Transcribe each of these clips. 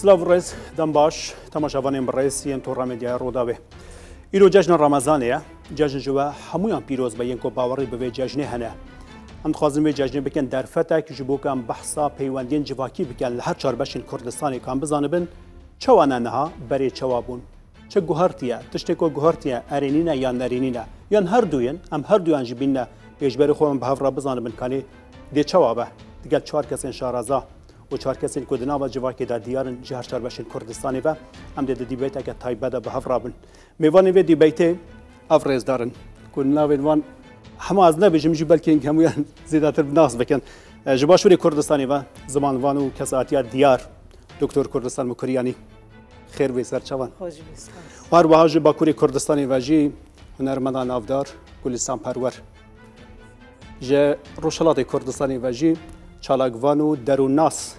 سلاف ڕێز دەم باش تەماشاوانێن بڕێسیەن تۆ ڕامێدیای ڕووداوێ. ئیرۆ جژنە ڕامەزانەیە جژەژوە هەمویان پیرۆز بە یەنکۆ باوەڕی بەوێ جژنێ هەنە. ئەمخوازم بێ جژنێ بکەن دەرفەتێکی ژبووکان بەحسا پەیوەندین جواکی بکەن لە هەر چاربەشین کوردستانێکان بزانبن چاوانەها بەرێ چاوا بوون. چه گوهرتیە تشتێکۆ گوهرتیە ئەرێنینە یان نەرێنینە یان هەردووین ئەم هەردووان ژبینە پێشبەر خۆم بەهڕ بزانم بنکانی دێ چاوا بە دیگەل چوار کەسێن شارازە و چهار کسی که و جواکی که دا دیارن جهر چار بشن کردستانی و هم دیده دی بیت اگه تایبه دا به هفرابن میوانی وی دی بیت اف دارن که ناوین وان همه از نبیجم جی بلکه اینکه همویان تر ناس بکن جباشوری کردستانی و زمان و کس دیار دکتر کردستان مکریانی خیر وی سرچوان و هر وحاج باکوری کردستانی و جی هنرمندان آفدار گلستان پرور جه روشلات کردستانی و جی چالاگوان و ناس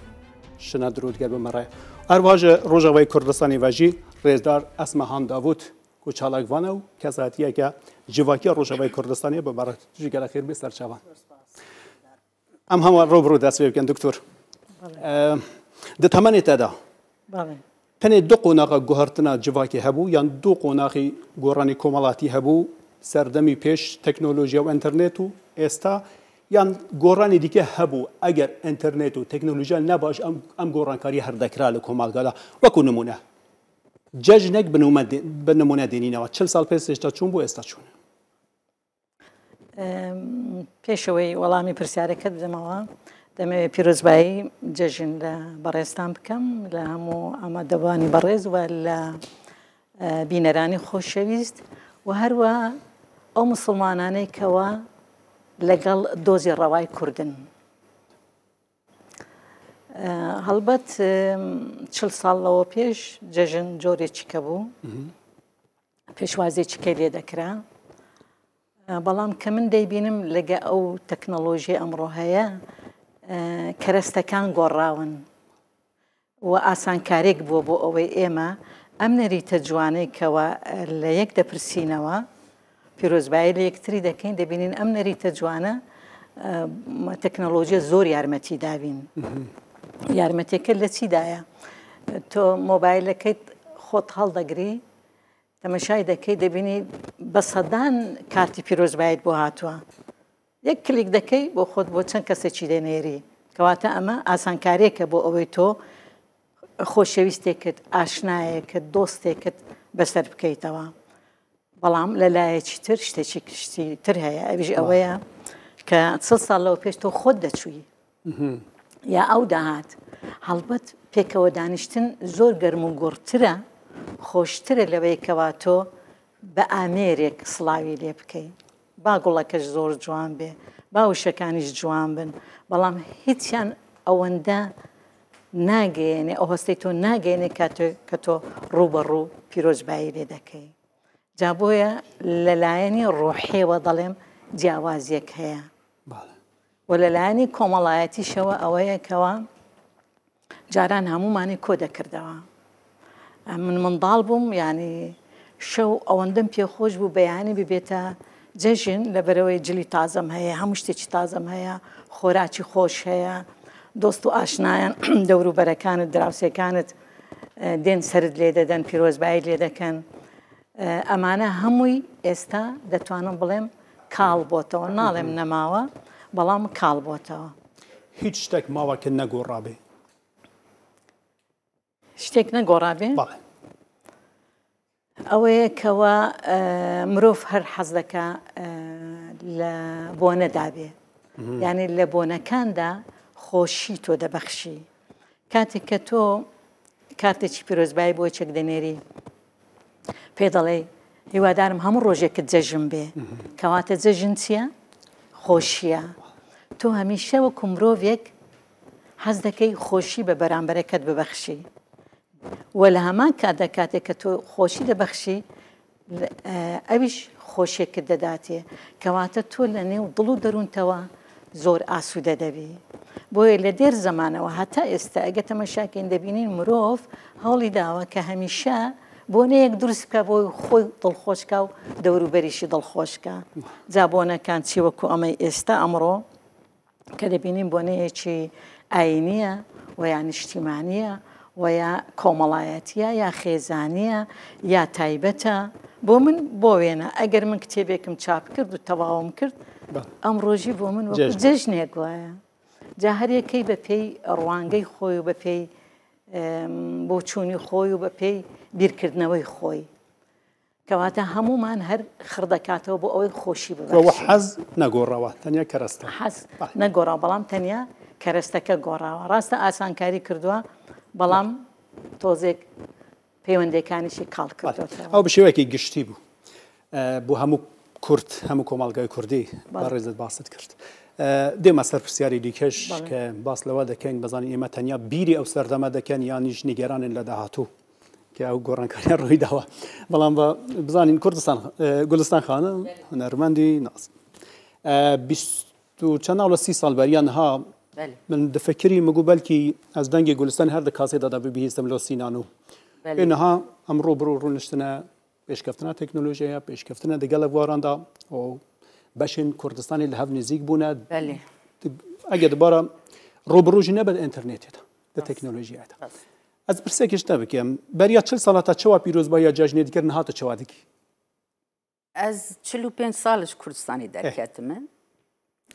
شنا درودگە بمەڕێ ئەرواژە ڕۆژەوەی کوردستانی ڤژی ڕێزدار ئەسمە هەنداوت و چالاکوانە و کەزاتیەکە جیواکی ڕۆژەوەی کوردستانی بە بەڕەتژی گەلەخیر بێ سەرچوان ئەم هەمە ڕۆبرو دەسوێ بکەن دکتۆر دەتەمەنی تێدا پێنێ دو قۆناغە گوهرتنا جیواکی هەبوو یان دوو قۆناغی گۆڕانی کۆمەڵاتی هەبوو سەردەمی پێش تەکنۆلۆژیە و ئەتەرنێت و ئێستا یان گۆڕانی دیکە هەبوو ئەگەر ئەتەرنێت و تەکنۆلژیە نەباش ئەم گۆڕانکاری هەردەکرا لە کۆمالگەدا وەکو نمونە جەژنێک بە نمونە دێنینەوە چل سال پێ هێشتا چوون بۆ ئێستا چوون پێشەوەی وەڵامی پرسیارەکەت بدەمەوە دەمەوێت پیرۆزبایی جەژن لە بەڕێستان بکەم لە هەموو ئامادەبانی بەڕێز و لە بینەرانی خۆشەویست و هەروە ئەو مسلمانانەی کەەوە لەگەڵ دۆزی ڕەوای کوردن. هەڵبەت چل ساڵەوە پێش جەژن جۆرێکی کە بوو پێشوازێکی لێ دەکرا بەڵام کە من دەیبینم لەگە ئەو تەکنەلۆژی ئەمڕۆ هەیە کەرەستەکان گۆڕاون و ئاسانکارێک بووە بۆ ئەوەی ئێمە ئەم نەریتە جوانەی کەەوە لە یەک دەپرسینەوە پیرۆزبایی لە یەکتری دەکەین دەبینین ئەم نەریتە جوانە تەکنەلۆژیە زۆر یارمەتی داوین یارمەتێکە لە چیدایە تۆ مۆبایلەکەیت خۆت هەڵدەگری تەمەشای دەکەی دەبینی بە سەدان کارتی پیرۆزبایت بۆ هاتووە یەک کلیک دەکەی بۆ خۆت بۆ چەند کەسێکی دێنێری کەواتە ئەمە ئاسانکارێکە بۆ ئەوەی تۆ خۆشەویستێکت ئاشنایەکە دۆستێکت بەسەر بکەیتەوە. بەڵام لەلایەکی تر شتێکی کشتی تر هەیە ئەویش ئەوەیە کە سە ساڵ لەوە پێش تۆ خۆت دەچووی یا ئەو داهات هەڵبەت پێکەوە دانیشتن زۆر گەرم و گۆڕترە خۆشترە لەوەیکەوا تۆ بە ئامێرێک سڵاوی لێ بکەیت با گوڵەکەش زۆر جوان بێ باوشەکانیش جوان بن بەڵام هیچیان ئەوەندە ناگەێنێ ئەو هەستەی تۆ ناگەێنێ کە تۆ ڕوو بە ڕوو پیرۆژبایی لێ دەکەی جا بۆیە لەلایەنی ڕۆحێوە دەڵێم جیاوازیەک هەیە و لەلایەنی کۆمەڵایەتی شەوە ئەوەیەکەوە جاران هەمومانی کۆ دەکردەوە من منداڵ بووم ینی شەو ئەوەندەم پێخۆش بوو بەیانی ببێتە جەژن لەبەرەوەی جلی تازەم هەیە هەموو شتێکی تازەم هەیە خۆراکی خۆش هەیە دۆست و ئاشنایان دەوروبەرەکانت دراوسەکانت دێن سرد لێ دەدەن پیرۆزبایی لێ دەکەن. ئەمانە هەمووی ئێستا دەتوانم بڵێم کاڵ بۆتەوە ناڵێم نەماوە بەڵام کاڵ بۆتەوە هیچ شتێک ماوەکە نەگۆڕابێ شتێک نەگۆڕابێ ئەوەیە کەەوە مرۆڤ هەر حەز دەکە لە بۆنەدابێ یعنی لە بۆنەکاندا خۆشی تۆ دەبەخشی کاتێک کە تۆ کارتێکی پیرۆزبایی بۆ چەک دەنێری پێ دەڵێ هیوادارم هەموو ڕۆژێکت جەژم بێ کەواتە جەژن چییە؟ خۆشیە تۆ هەمیشە وەکو مرۆڤێک حەز دەکەی خۆشی بە بەرامبەرەکەت ببەخشی وە لە هەمان کات دەکاتێک کە تۆ خۆشی دەبەخشی ئەویش خۆشێکت دەداتێ کەواتە تۆ لە نێو دڵ و دەروونتەوە زۆر ئاسوودە دەبی بۆیە لە دێر زمانەوە هەتا ئێستا ئەگە تەمەشاکەین دەبینین مرۆڤ هەڵی داوە کە هەمیشە بۆنەیەک دروست بکە بۆی خۆی دڵخۆشکە و دەوروبەریشی دڵخۆشکە جابۆنەکان چیوەکو ئەمەی ئێستا ئەمڕۆ کە دەبینین بۆنەیەکی ئاینیە و یان نیشتیمانە و یا کۆمەڵایەتە یا خێزانیە یا تایبەتە بۆ من بۆ وێنە ئەگەر من کتێبێکم چاپ کرد و تەواوم کرد ئەم ڕۆژی بۆ من جژنێک وایە جا هەرەکەی بە پێی ڕوانگەی خۆی و بە پێی بۆ چوونی خۆی و بە پێی بیرکردنەوەی خۆی کەواتە هەمومان هەر خردەکاتەوە بۆ ئەوەی خۆشی بوو حەز نەگۆڕەوە تەنیا کەرەستە حەز نەگۆڕا بەڵام تەنیا کەرەستەکە گۆڕاوە ڕاستە ئاسانکاری کردووە بەڵام تۆزێک پەیوەندەکانیشی کاڵ کردەوە ئەو بشێوەیەکی گشتی بوو بۆ هەموو کورت هەموو کۆمەلگای کوردی بە ڕێزت باست کرد. دێمە سەر پرسیاری دیکەش کە باس لەوە دەکەین بزانانی ئێمە تەنیا بیری ئەو سەردەمە دەکەن یانیش نیگەرانن لە داهاتوو که کە ئەو گۆڕانکاریان ڕووی داوە بەڵام بە بزانین کوردستان گولستان خانە هەنەرمەندی ناز چند لە سی سال سالبەریان ها من دفکری مگو بلکی از دنگ گلستان هر دکاسه دەنگی گولستان هەر دە کاسێدادا این ها هم رو ێنها رو نشتنه ڕوونشتنە پێشکەفتنە تەکنۆلژیە دگل واران دا و بشین کردستانی بەشین کوردستانی لە هەف نزیک بوونە ئەگە دبارە جنبه نەبێت دا لە تەکنۆلژیەتە. ez pirsekişte bikim. Beriya çil salata çewa pîrozbaya cejnê dikirin hatu çewa dikî. Ez çil û pênc sal ji Kurdistanê derketime.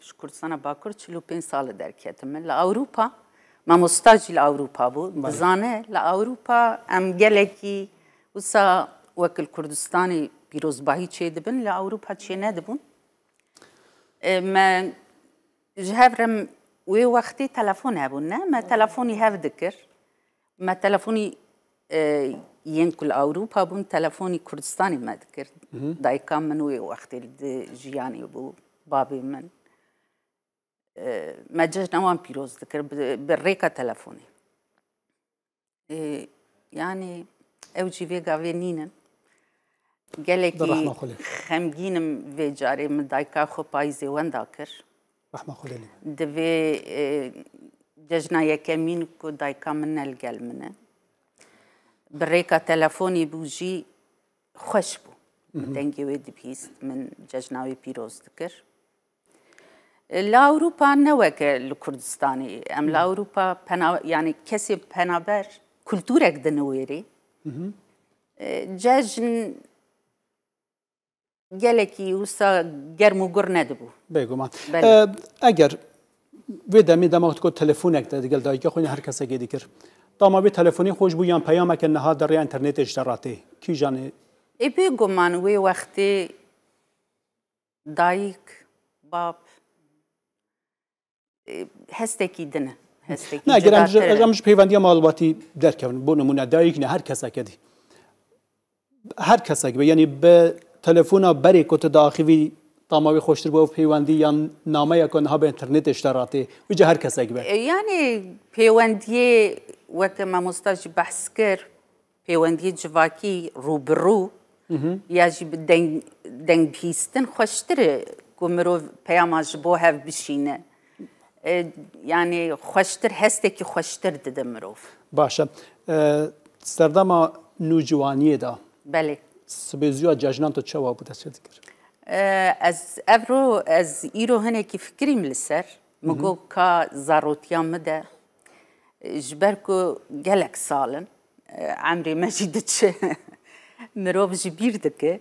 Ji Kurdistana Bakur çil û pênc salê derketime. Li Ewropa mamosta jî li Ewropa bû. Dizane li Ewropa em gelekî wisa wekil Kurdistanê pîrozbahî çê dibin li Ewropa çê nedibûn. Me ji hev rem wê wextê telefon hebûn ne me telefonî hev dikir. ما تلفونی یەن آه، أوروبا بون تلفوني كردستاني ما ذكر دایکان من وێ وەختی ژیانی بو بابي من مەجەش نەوان پیرۆز دکرد بڕێکە تەلەفۆنی یانی ئەو جی وێگاوێ نینن gelekî xemgînim vê carê min dayka xwe payîzê رحمة kir divê دجنايك مينكو دايكا من القل منه بريكا تلفوني بوجي خوش بو دنگی وی دبیست من ججناوی پیروز دکر لاوروپا نوک لکردستانی ام لاوروپا پنا یعنی کسی پنابر کلتورک دنویری ججن gelekî wisa germ û gur nedibû. Bêguman. Eger وی دمی دماغت کو تلفنک ده دگل دایکه خو هر کس گیدی کر دما وی تلفنی خوش بو یان پیامک نه در اینترنت اشتراتی کی جان ای پی گمان وی وقتی دایک باب هستکی دنه هستکی نه گرم گرم پیوندی معلوماتی درکون بو نمونه دایک نه هر کس کدی هر کس یعنی به تلفن بری کو ته داخوی تمامی خوشتر بو پیوندی یا نامه یکان ها به اینترنت اشتراتی و جه هر کسی گبه یعنی پیوندی وکه ما مستاج بحث کر پیوندی جواکی روبرو یا جی دنگ, دنگ پیستن خوشتره گمرو پیاماج بو هف بشینه yani xoştir hestekî xoştir dide mirov. Baş e, serdama nûciwaniyê da. Belê. Sibêziya cejnan tu çawa bû destê dikir? ez ev ro ez îro hinekî fikirî min li ser migo ka zarotiya min de ji ber ku gelek salin emrê me jî diçe mirov ji bîr dike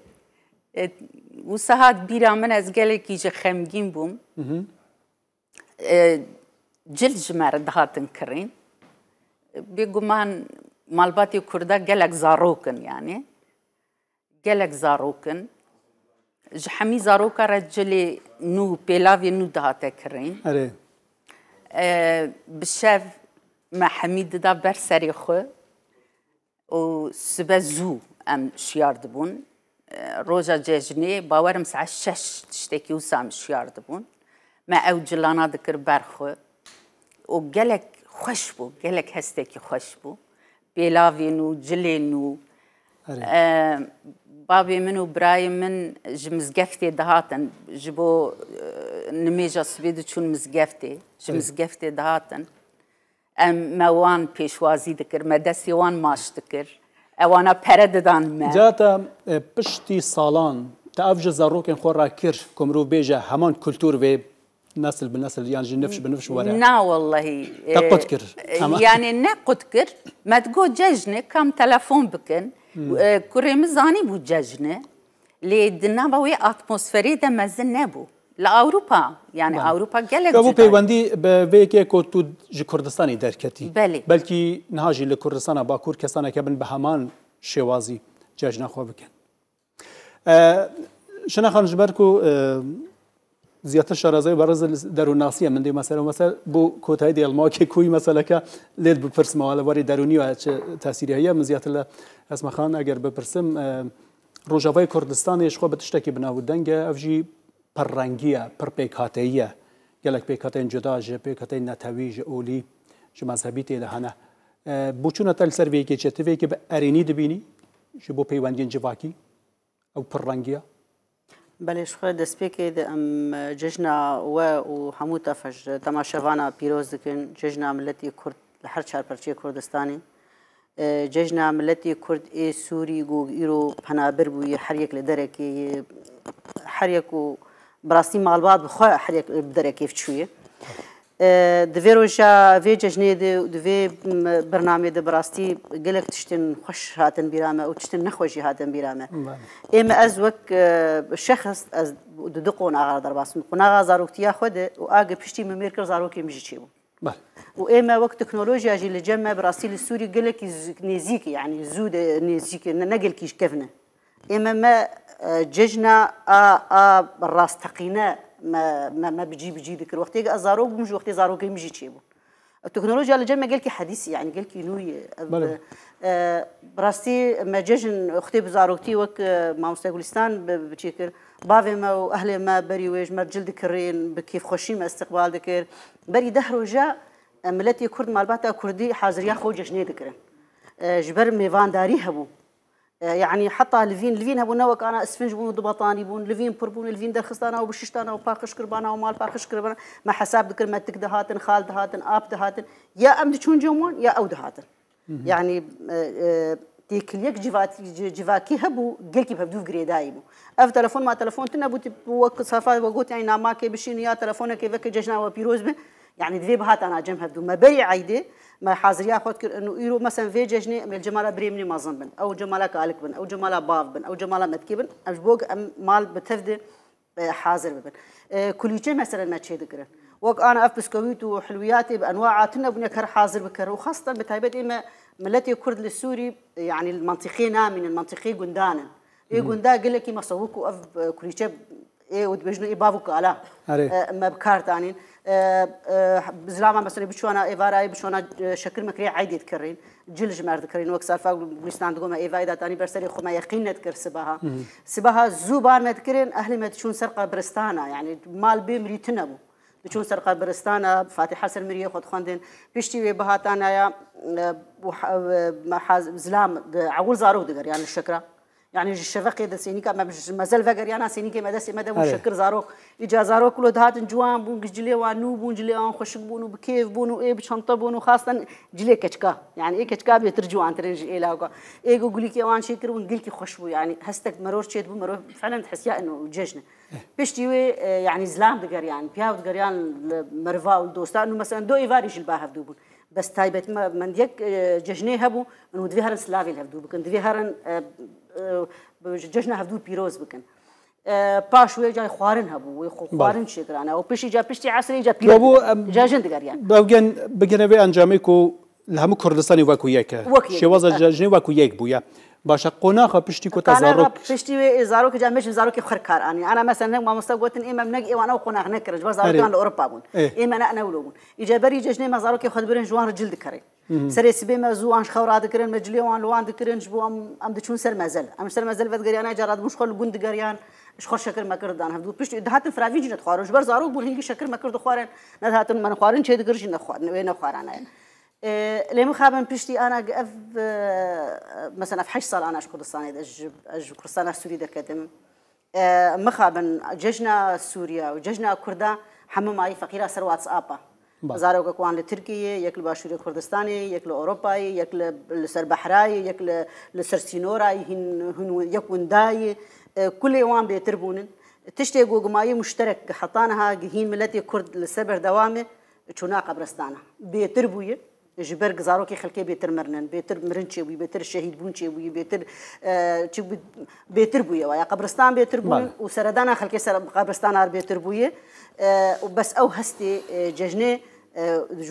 û sehat bîra min ez gelekî ji xemgîn bûm cil ji me re dihatin kirîn bêguman malbatê Kurda gelek zarokin yanî gelek zarokin Ji hemî zaroka re cilê nû pêlavê nû dihate kirin. Erê. Bi şev me hemî dida ber serê xwe û sibe zû em şiyar dibûn. Roja cejinê bawerim saet şeş tiştekî wisa em şiyar dibûn. Me ew cilana dikir ber xwe û gelek xweş bû, gelek hestekî xweş bû. Pêlavên û cilên û بابي من وبراي من جمزقفتي دهاتن جبو نميجا سبيدو تشون مزقفتي جمزقفتي دهاتن ام موان پیشوازی دکر مدسی وان ماش دکر اوانا پرد دان ما جاتا پشتی سالان تا افج زاروکن خورا کر کمرو بیجه همان کلتور و نسل بنسل يعني جنفش بنفش ورع نا والله تقدكر يعني نا قدكر ما تقول ججنة كم تلفون بكن كريم زاني بو ججنة لي دنابوي اتموسفري ده مزن نبو لاوروبا يعني بله. اوروبا گلک جدا پیوندی به ویکی کو تو ج کردستانی درکتی بله بلکی نهاجی ل کردستان با کور کسانه که بن به همان شوازی ججنه خو بکن شنه خانجبر کو زیاتر شارەزای بەڕز دەروناسیە من دی مەسەر مەسەر بۆ کۆتایی دێڵماکێ کوی مەسلەکە لێت بپرسمەوە لە وەری دەرونی وایە تاسیریەیە من زیاتر لە ئەسمەخان ئەگەر بپرسم ڕۆژاوای کوردستانی شخۆ بە تشتێکی بناو دەنگە ئەفژی پەڕەنگیە پڕ پێکاتەیە گەلک پێکاتەن جداژە پێکاتەی نەتەوی ژە ئۆلی ژ مەزهبی تێ لە هەنە بچوونە تەل سەرێکی چێتەوێکی بە ئەرێنی دبینی ژ بۆ پەیوەندین جواکی ئەو پڕەنگیە بله شخه دەستپێک جژنا وە و هەموو تەفەش تەماشەوانە پیرۆز دکن جژنا ملەتی کورد لە هەر چارپەرچی کوردستانی جژنا ملەتی کورد ئێ سووری گۆگیر و پەنابەر بووی هەریەک لە دەرەکی هەریەک و بڕاستی ماڵبات بخۆ هەرێک دەرەکێف چویە دوێ ڕۆژە وێ جەژنێ دوێ بەرنامێ دە بەڕاستی گەلێک تشتن خوۆش هاتن بیرامە و تشتن نەخۆشی هاتن بیرامە ئێمە ئەس وەک شەخست ئەس دو قۆن ئاغا دەرباسم قۆناغا زارۆکتیا خۆدە و ئاگە پشتی ممێر کرد زارۆکی مژی چی بوو و ئێمە وەک تەکنۆلۆژیاژی لە جەمە بڕاستی لە سووری گەلێکی نێزییکی یعنی زوو نێزییکی نەگەلکیش کەفنە ئێمە مە جژنا ڕاستەقینە ما ما ما بتجي بتجي ذكر وقت يجي ازاروج مش وقت زاروج مش تشيبو التكنولوجيا اللي جاي ما قالك حديث يعني قالك نوي آه براستي ما جاجن اختي بزاروكتي وك ما مستقبلستان بتشيكر بافي ما واهلي ما بري ويج ما جلد كرين بكيف خوشي ما استقبال ذكر بري دهر وجا ملتي كرد مالباتا كردي حاضريا خو جشني ذكرن آه جبر ميفانداري هبو يعني حتى لفين لفين هبو نوك انا اسفنج بون ضبطاني بون لفين بربون لفين درخستانا وبششتانا وباخش كربانا ومال باخش كربانا ما حساب ذكر ما تك دهاتن خال دهاتن اب دهاتن يا ام دشون جومون يا او دهاتن يعني آه، آه، تيك ليك جيفات جيفاكي هبو جيكي بهبدو في دايمو اف تلفون ما تلفون تنا بو وقت صفا وقوت يعني ناما كي بشين يا تليفونك كيفك جشنا وبيروز يعني ذيب بهات انا جنب هبدو ما بري عيده ما حاضر خود كر انه يرو مثلا في ججني من جمالا بريمني مازن بن او جمالة كالك بن او جمالة باف بن او جمالة متكي بن امش بوق ام مال بتفدي حاضر بن آه، كليتي مثلا ما تشي ذكرن وك انا اف بسكويت وحلوياتي بانواعها تنبني كر حاضر بكر وخاصه بتايبت اما ملتي كرد للسوري يعني المنطقي من المنطقي قندانا اي قندا قال لك إيه آه، ما سوكو اف كليتي اي ودبجنو اي بافو على ما بكارتانين زلاما مثلا بشونا ايفاراي بشونا شكل مكري عيد يذكرين جلج مرد کرین وقت فاق بلستان دقوما ایوای داتانی تاني برسالي خوما يقين نذكر سباها سباها زوبان مت کرین اهل مت چون سرقه برستانا يعني مال بي مري تنبو چون سرقه برستانا فاتحه سر مريه خود خوندين بشتي وي بها تانايا زلام عقول زارو دگر يعني شکره يعني الشفق ده سينيكا ما مش مازال فجر يعني سينيكا ماذا سي ماذا وشكر زاروك إجا زاروك لو دهات نجوان بون جلي وانو بون جلي وان خشك بونو بكيف بونو إيه بشنطة بونو خاصة جلي كتشكا يعني إيه كتشكا بيترجو عن ترنجي إيه لاوكا إيه قولي كي وان شكر ونقول كي خشبو يعني هستك مرور شيت بون مرور فعلا تحس يا إنه جيشنا إيه. بيشتي آه، يعني زلام دقر يعني بياو دقر يعني مرفا ودوستا إنه مثلا دو إيفاريش الباهف دوبون بس تايبت من ديك آه، ججني هبو إنه دفي هرن سلافي الهبدو بكن دفي هرن آه، جشن هفدو پیروز بکن پاش وی جای خوارن هبو وی خوارن شکرانه او پشی جا پشتی عصری جا پیر جا جن دیگر یعنی باوگن بگنه به انجامی کو لهمو کردستانی وکو یک شوازا جنی وکو یک بویا باشه قناخ پشتی کو تزارو پشتی و زارو که جامش زارو که خر کار آنی انا مثلا ما مستو گوتن ایم من نگی وانا قناخ نکرج بس زارو کان اروپا بون ایم انا انا ولون ایجابری جشن ما زارو که خود برن جوان جلد کری سر سبی ما زو انش خورا دکرن مجلی وان لوان دکرن جبو ام ام دچون سر مزل ام سر مزل بد گریان جراد مش خل گوند گریان اش خور شکر مکردن هفدو پشت دهاتن فراوی جنت خارج بر زارو بول هنگی شکر مکرد خوارن نه دهاتن من خوارن چه دگرش نه خوارن و نه خوارن إيه، لي لێمە خابن پشتی ئانا ئەف إيه، مەسەن ئەف انا اش كردستان کوردستانی ئەژ کوردستانە سووری دەکەتم إيه، مخابن جژنا سووریا و جژنا کووردا هەمە مای فەقیرا سەر وات ئاپا زارۆکەکوان لە ترکیە یەک لە باشووری يكل یەک لە ئۆروپایی یەک لەسەر بەحرایی یەک لەسەر سینۆرای یەک وندایی کولێوان بێتر بوونن تشتێک گۆگمایی مشترک حەتانەها گهین ملەتی کورد لەسەر بەردەوامێ چونا قبرستانە بێتر بووە جبر گزارو کې خلک به تر مرنن به تر مرن چې وي به تر شهید بون چې وي به تر چې به تر بو یا قبرستان به تر بو او سردانه خلک سره قبرستان ار به تر بو وبس او هستي ججنه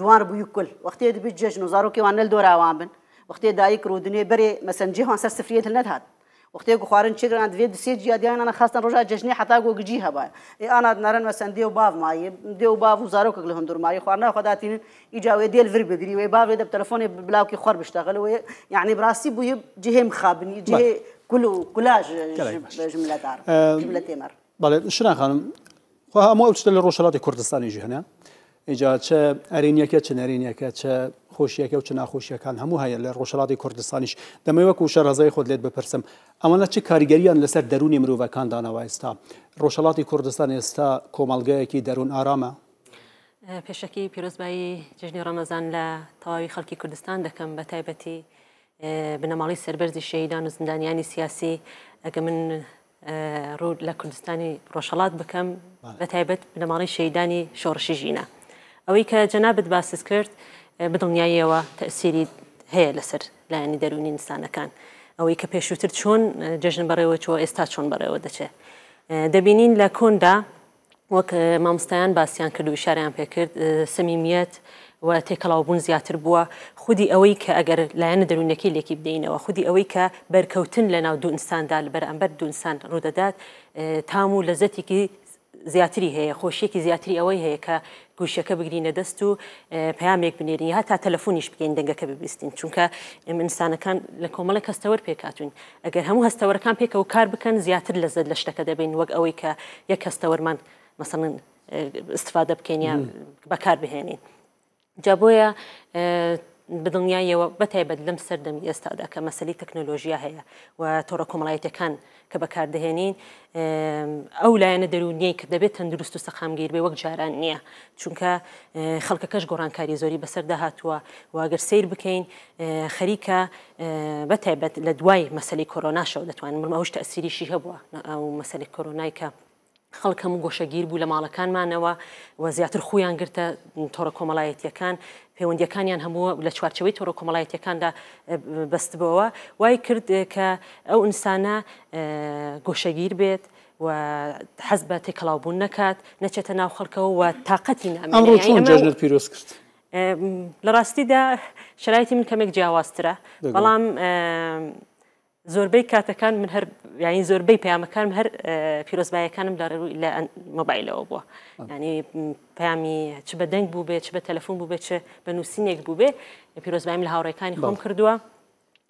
جوار بو كل وقت يد بجج نزارو کې وانل دور عوامن وقت دايك رودني بري مثلا جهه سر سفريه لندهات وقتی که خوارن چی گرند وید سی جی ادیان انا خاصن روزا جشنی حتا گو گجی هبا ای انا نرن وسن دیو باو مای دیو باو زارو کگل هندور مای خوارنا خدا تین ایجاو دیل ور ببری و باو د تلفون بلاو کی خور بشتغل و یعنی براسی بو جهه مخابنی جهه كله كلاج جمله دار جمله تمر بله شنو خانم خو هم اوت تل روشلاتي كردستاني جهنا ئجا چە ئەرینیەکە چ نەرینیەکە چە خۆشیەکە و چ ناخۆشیەکان هەموو هەیە لە ڕۆژەڵاتی کوردستانیش دەمەوەک و شەڕزای خۆت لێت بپرسم ئەمانە چه کاریگەریان لەسەر دەرونی مرۆڤەکان داناوە ئێستا ڕۆژەڵاتی کوردستان ئێستا کۆمەلگایەکی دەروون ئارامە پێشەکی پیرۆزبایی جژنی ڕەمەزان لە تەواوی خەڵکی کوردستان دەکەم بە تایبەتی بنەماڵی سربەرزی شەیدان و زندانیانی سیاسی ئەگە من ڕوود لە کوردستانی ڕۆژەڵات بکەم بە تایبەت بنەماڵی شەیدانی شۆڕشی ژینە ئەوەی کە جەنابەت باسس کرد بدڵنیایەوە تەسیری هەیە لەسەر لایەنی دەرونی نیسانەکان ئەوەی کە پێشووتر چۆن جژن بەڕێوە چۆ ئێستا چۆن بەڕێوە دەچێت دەبینین لە کۆندا وەک مامۆستایان باسییان کرد و شاریان پێکرد سمیمیەت و تێکەڵاوبوون زیاتر بووە خودی ئەوەی کە ئەگەر لایەنە دەرونەکەی لێکی بدەینەوە خودی ئەوەی کە بەرکەوتن لە ناو دوئساندا لە بەرەمبەر دوئسان ڕوودەدات تام و لەزەتێکی زیاتری هەیە خۆشیێکی زیاتری ئەوەی هەیە کە گوشیەکە بگرینە دەست و پامێک بنێرین ها تا تەلەفۆنیش بگەین دەنگەکە ببیستین چونکە ئینسانەکان لە کۆمەڵە هەستەوەەر پێکاتوین ئەگەر هەموو هەستەوەەکان پێکە و کار بکەن زیاتر لە زەر لە شتەکە دەبین وەک ئەوەی کە یەک هەستەوەرمان مەسەن استفادە بکەین یا بەکار بهێنین. جابۆیە بدڵنیایەوە بەتایبەت لەم سەردەمی ئێستادا کە مەسەلی تەکنۆلۆژیا هەیە و تۆڕە کۆمەڵایەتەکان کە بەکاردەهێنین ئەو لایەنە دەرونیەی کە دەبێت تەندروست و سەخامگیر بێ وەک جاران نییە چونکە خەڵکەکەش گۆڕانکاری زۆری بەسەردا هاتووە واگەر سیر بکەین خەریکە بەتایبەت لە دوای مەسەی کۆرۆناشەوە دەتوانین مرمەوش تەسیریشی هەبووە ئەو مەسەی کۆرۆنایکە خەڵکەم گۆشەگیر بوو لە ماڵەکانمانەوە و زیاتر خۆیان گرتە تۆڕە کۆمەڵایەتیەکان پەیوەندیەکانیان هەموو لە چوارچەوەی تۆڕۆ کۆمەڵایەتەکاندا بەستبەوە وای کرد کە ئەو ئینسانە گۆشەگیر بێت و حەز بە تێکەڵاوبوون نکات نەچێتە ناو خەڵکەوە و تااقەتی نام ئەمڕۆ چۆن جژنت پیرۆست کرد لە ڕاستیدا شرایتی من کەمێک جیاوازترە بەڵام زۆربەی کاتەکان من هەر یعنی زۆربەی پەیامەکانم هەر اه، پیرۆزبایەکانم لە مۆبایلەوە بووە آه. ینی پامی چ بە دەنگ بوو بێ چ بە تەلەفۆن بوو بێ چ بە نووسینێک بوو بێ پیرۆزبایم لە هاوڕێکانی خۆم کردووە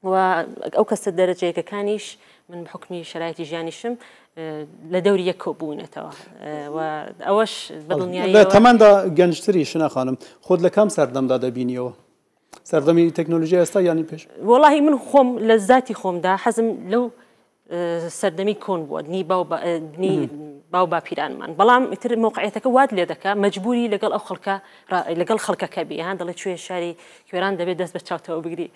و ئەو کەسە دەرەجەیەکەکانیش من بحکمی شرایەتی ژیانیشم اه، لە دەوری یەکۆ بوونێتەوە ئەوەش بە دڵنیای تەمەدا گەنجتری شنە خانم خۆت لە کام سەردەمدا دەبینیەوە سەردەمی تەکنۆلژی ئێستا ینی پێش وڵی من خۆم لە زیاتی خۆمدا حەزم لەو سەردەمی کۆن بووە دنی باو باپیرانمان بەڵام ئیتر موقعەتەکە وات لێ دەکە مجبوری لەگەڵ ئەو خەڵکە لەگەڵ خەڵکەکە بی هەان دەڵێ کوێ شاری کوێران دەبێت دەست بە چاوتەوە بگری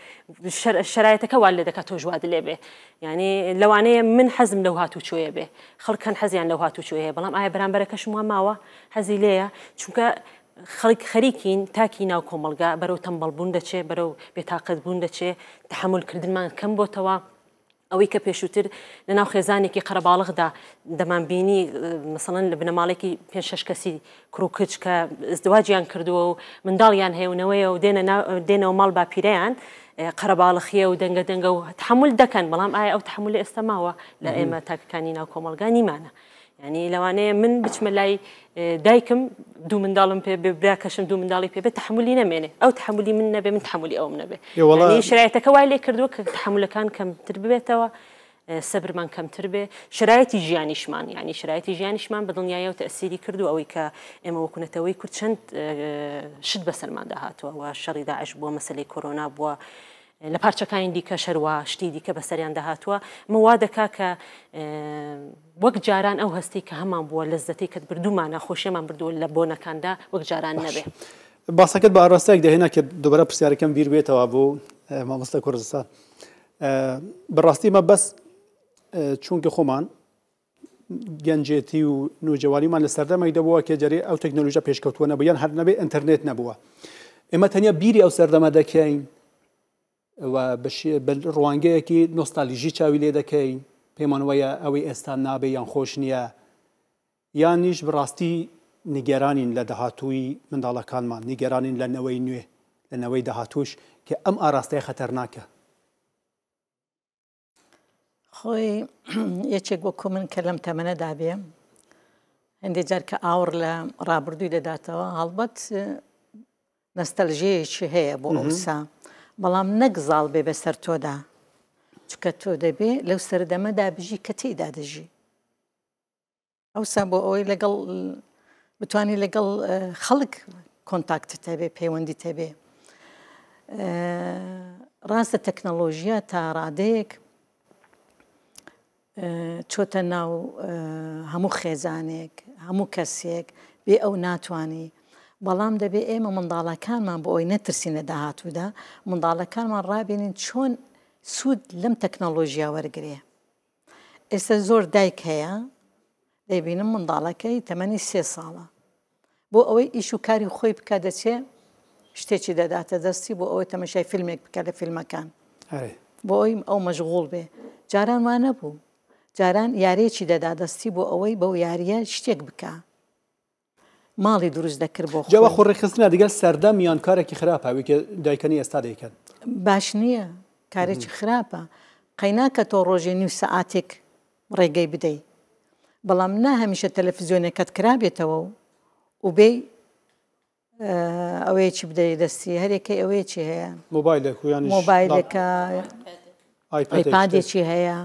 شرایەتەکە وال لێ دەکە تۆ ژواد لێ بێ یعنی لەوانەیە من حەزم لەو هاتو چێ بێ خەڵکەن حەزیان لەو هاتو چێ بەڵام ئایا بەرامبەرەکەش وە ماوە حەزی لێە چونکە خەڵک خەریکین تاکی ناو کۆمەلگا بەرەو تەمبەڵبوون دەچێ بەرەو بێتاقت بوون دەچێ تحملکردنمان کەم بۆتەوە ئەوەی کە پێشووتر لە ناو خێزانێکی قەرەباڵغدا دەمان بینی مثلەن لە بنەماڵێکی پێ شش کەسی کروکچ کە زدواجیان کردووە و منداڵیان هێونەوەیە و دێنەوە ماڵ باپیرەیان قەرەباڵخیە و دەنگە دەنگە و تحمل دەکەن بەڵام ئایا ئەو تحمل ئێستا ماوە لە ئێمە تاکەکانی ناو کۆمەلگانی مانە. ینی لەوانەیە من بچمە لای دایکم دوو منداڵم پێ ببراکەشم دوو منداڵی پێ بێت تحملی نامێنێ ئەو تحملی من نەبێ من تحملی ئەوم نەبێ شرایەتەکە وای لێ کردووە کە تحملەکان کەمتر ببێتەوە سەبرمان کەمتر بێ شرایەتی ژیانیشمان ینی شرایەتی ژیانیشمان بە دڵنیایە و تەسیری کردو ئەوەی کە ئێمە وەکوونەتەوەی کورد چەند شت بەسەرماندا هاتووە و شەڕیدا عش بووە مەسلەی کۆرۆنا بووە. لە پارچەکانی دیکە شەروە شتی دیکە بەسەریان داهاتوە مەوا دەکا کە وەک جاران ئەو هەستی کە هەمان بووە لە زەتی کە بردومان ناخۆشیێمان بردووە لە بۆنەکاندا وەک جاران نەبێ. باسەکەت بە ئاراستەیەک دەهێنا کە دوبارە پرسیارەکەم بیر بێتەوە بوو مامۆستە کوردستان. بەڕاستیمە بەس چونکە خۆمان گەنجێتی و نوجەواریمان لە سەردەمەی دەبووە کە جەری ئەو تەکنۆلژە پێشکەوتووە نەبوو یان هەر نەبێ ئینتەرنێت نەبووە. ئێمە تەنیا بیری ئەو سەردەمە دەکەین ڕوانگەیەکی نۆستالیژی چاوی لێ دەکەی پێمان وایە ئەوەی ئێستا نابێ یان خۆش نییە یان نیش بڕاستی نیگەرانین لە داهاتووی منداڵەکانمان نیگەرانین لە نەوەی نوێ لە نەوەی داهاتوش کە ئەم ئاراستەیە خەتەرناکە خۆی یەکێک وەکو من کە لەم تەمەنە دابێ هەندێک جار کە ئاور لە ڕابردووی دەداتەوە هەڵبەت نەستەلژەیەکی هەیە بۆ ئەوسا. بەڵام نەگزاڵ بێ بەسەر تۆدا چکە تۆ دەبێ لەو سەردەمەدا بژی کە تێدا دەژی ئەوسا بۆ ئەوەی لەگەڵ بتانی لەگەڵ خەڵک کۆنتاکت تەبێ پەیوەندی تەبێ ڕاستە تەکنەلۆژیە تا ڕادەیەک چۆتە ناو هەموو خێزانێک هەموو کەسێک بێ ئەو ناتوانانی بەڵام دەبێت ئێمە منداڵەکانمان بۆ ئەوی نەترسینە داهاتوودا منداڵەکانمان ڕابێنین چۆن سوود لەم تەکنەلۆژیا وەرگێ. ئێستا زۆر دایک هەیە دەیبینم منداڵەکەی تەمەنی سێ ساڵە. بۆ ئەوەی ئیش و کاری خۆی بکە دەچێ شتێکی دەداتە دەستی بۆ ئەوەی تەمەشای فیلمێک بکە لە فیلمەکان. بۆ ئەوی ئەو مەژغوڵ بێ جاران وانە بوو. جاران یارێکی دەدا دەستی بۆ ئەوەی بەو یاریە شتێک بکە. ماڵی دروست دەکرد بۆ جاوە خوڕێخستنا دیگە سەردەم یان کارێکی خراپەویکە دایکەنی ئێستا دەیکەن باش نییە کارێکی خراپە قەیناکە تۆ ڕۆژێ نیو سەعاتێک ڕێگەی بدەیت بەڵام نا هەمیشە تەلەفزیۆنەکەت کرابێتەوە و بێ ئەوەیە چی بدەی دەستی هەرێکی ئەوەیە چی هەیە مۆبایلەکە پادێکی هەیە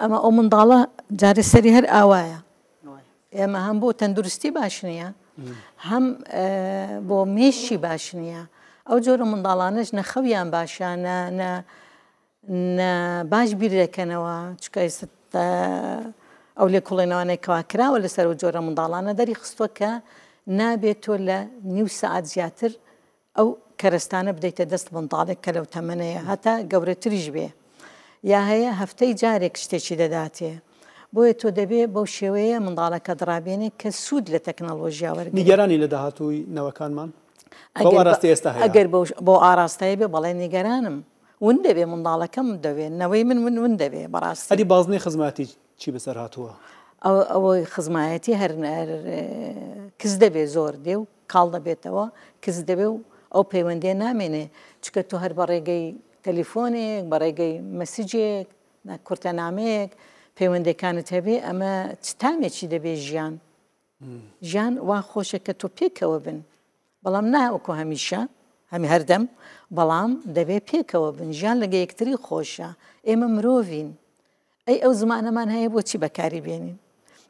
ئەمە ئەو منداڵە جارێ سەری هەر ئاوایە ئێمە هەم بۆ تەندروستی باش نییە هەم بۆ مێشی باش نییە ئەو جۆرە منداڵانش نەخەویان باشانە باش بیرەکەنەوە چکە ئەو لێ کوڵێنەوەی کەوا کراوە لەسەر و جۆرە منداڵانە دەری خستووە کە نابێت تۆ لە نیو سعات زیاتر ئەو کەرستانە بدەیتە دەست منداڵێک کە لەو تەمەنەیە هەتا گەورەتریش بێ یا هەیە هەفتەی جارێک شتێکی دەداتێ. بۆیە تۆ دەبێ بەو شێوەیە منداڵەکە درابێنێ کە سوود لە تەکنەلۆژیاوەرگ نیگەرانی لە داهاتووی نەوەکانمان ئەگەر بۆ ئاراستایی بێ بەڵێ نیگەرانم ون دەبێ منداڵەکەم دەوێت نەوەی من من ون دەبێ بەڕاست ئەدی بازنەی خزماتی چی بەسەر هاتووە ئەو ئەوەی خزمایەتی هەر کز دەبێ زۆر دێ و کاڵ دەبێتەوە کز دەبێ و ئەو پەیوەندێ نامێنێ چکە تۆ هەر بە ڕێگەی تەلیفۆنێک بە ڕێگەی مەسیجێک کورتە نامەیەک پەیوەندەکانت هەبێ ئەمە تامێکی دەبێ ژیان ژیان وا خۆشە کە تۆ پێکەوە بن بەڵام ناوەکو هەمیشە هەمی هەردەم بەڵام دەبێ پێکەوە بن ژیان لەگە یەکتری خۆشە ئێمە مرۆڤین ئەی ئەو زمانەمان هەیە بۆچی بەکاری بێنین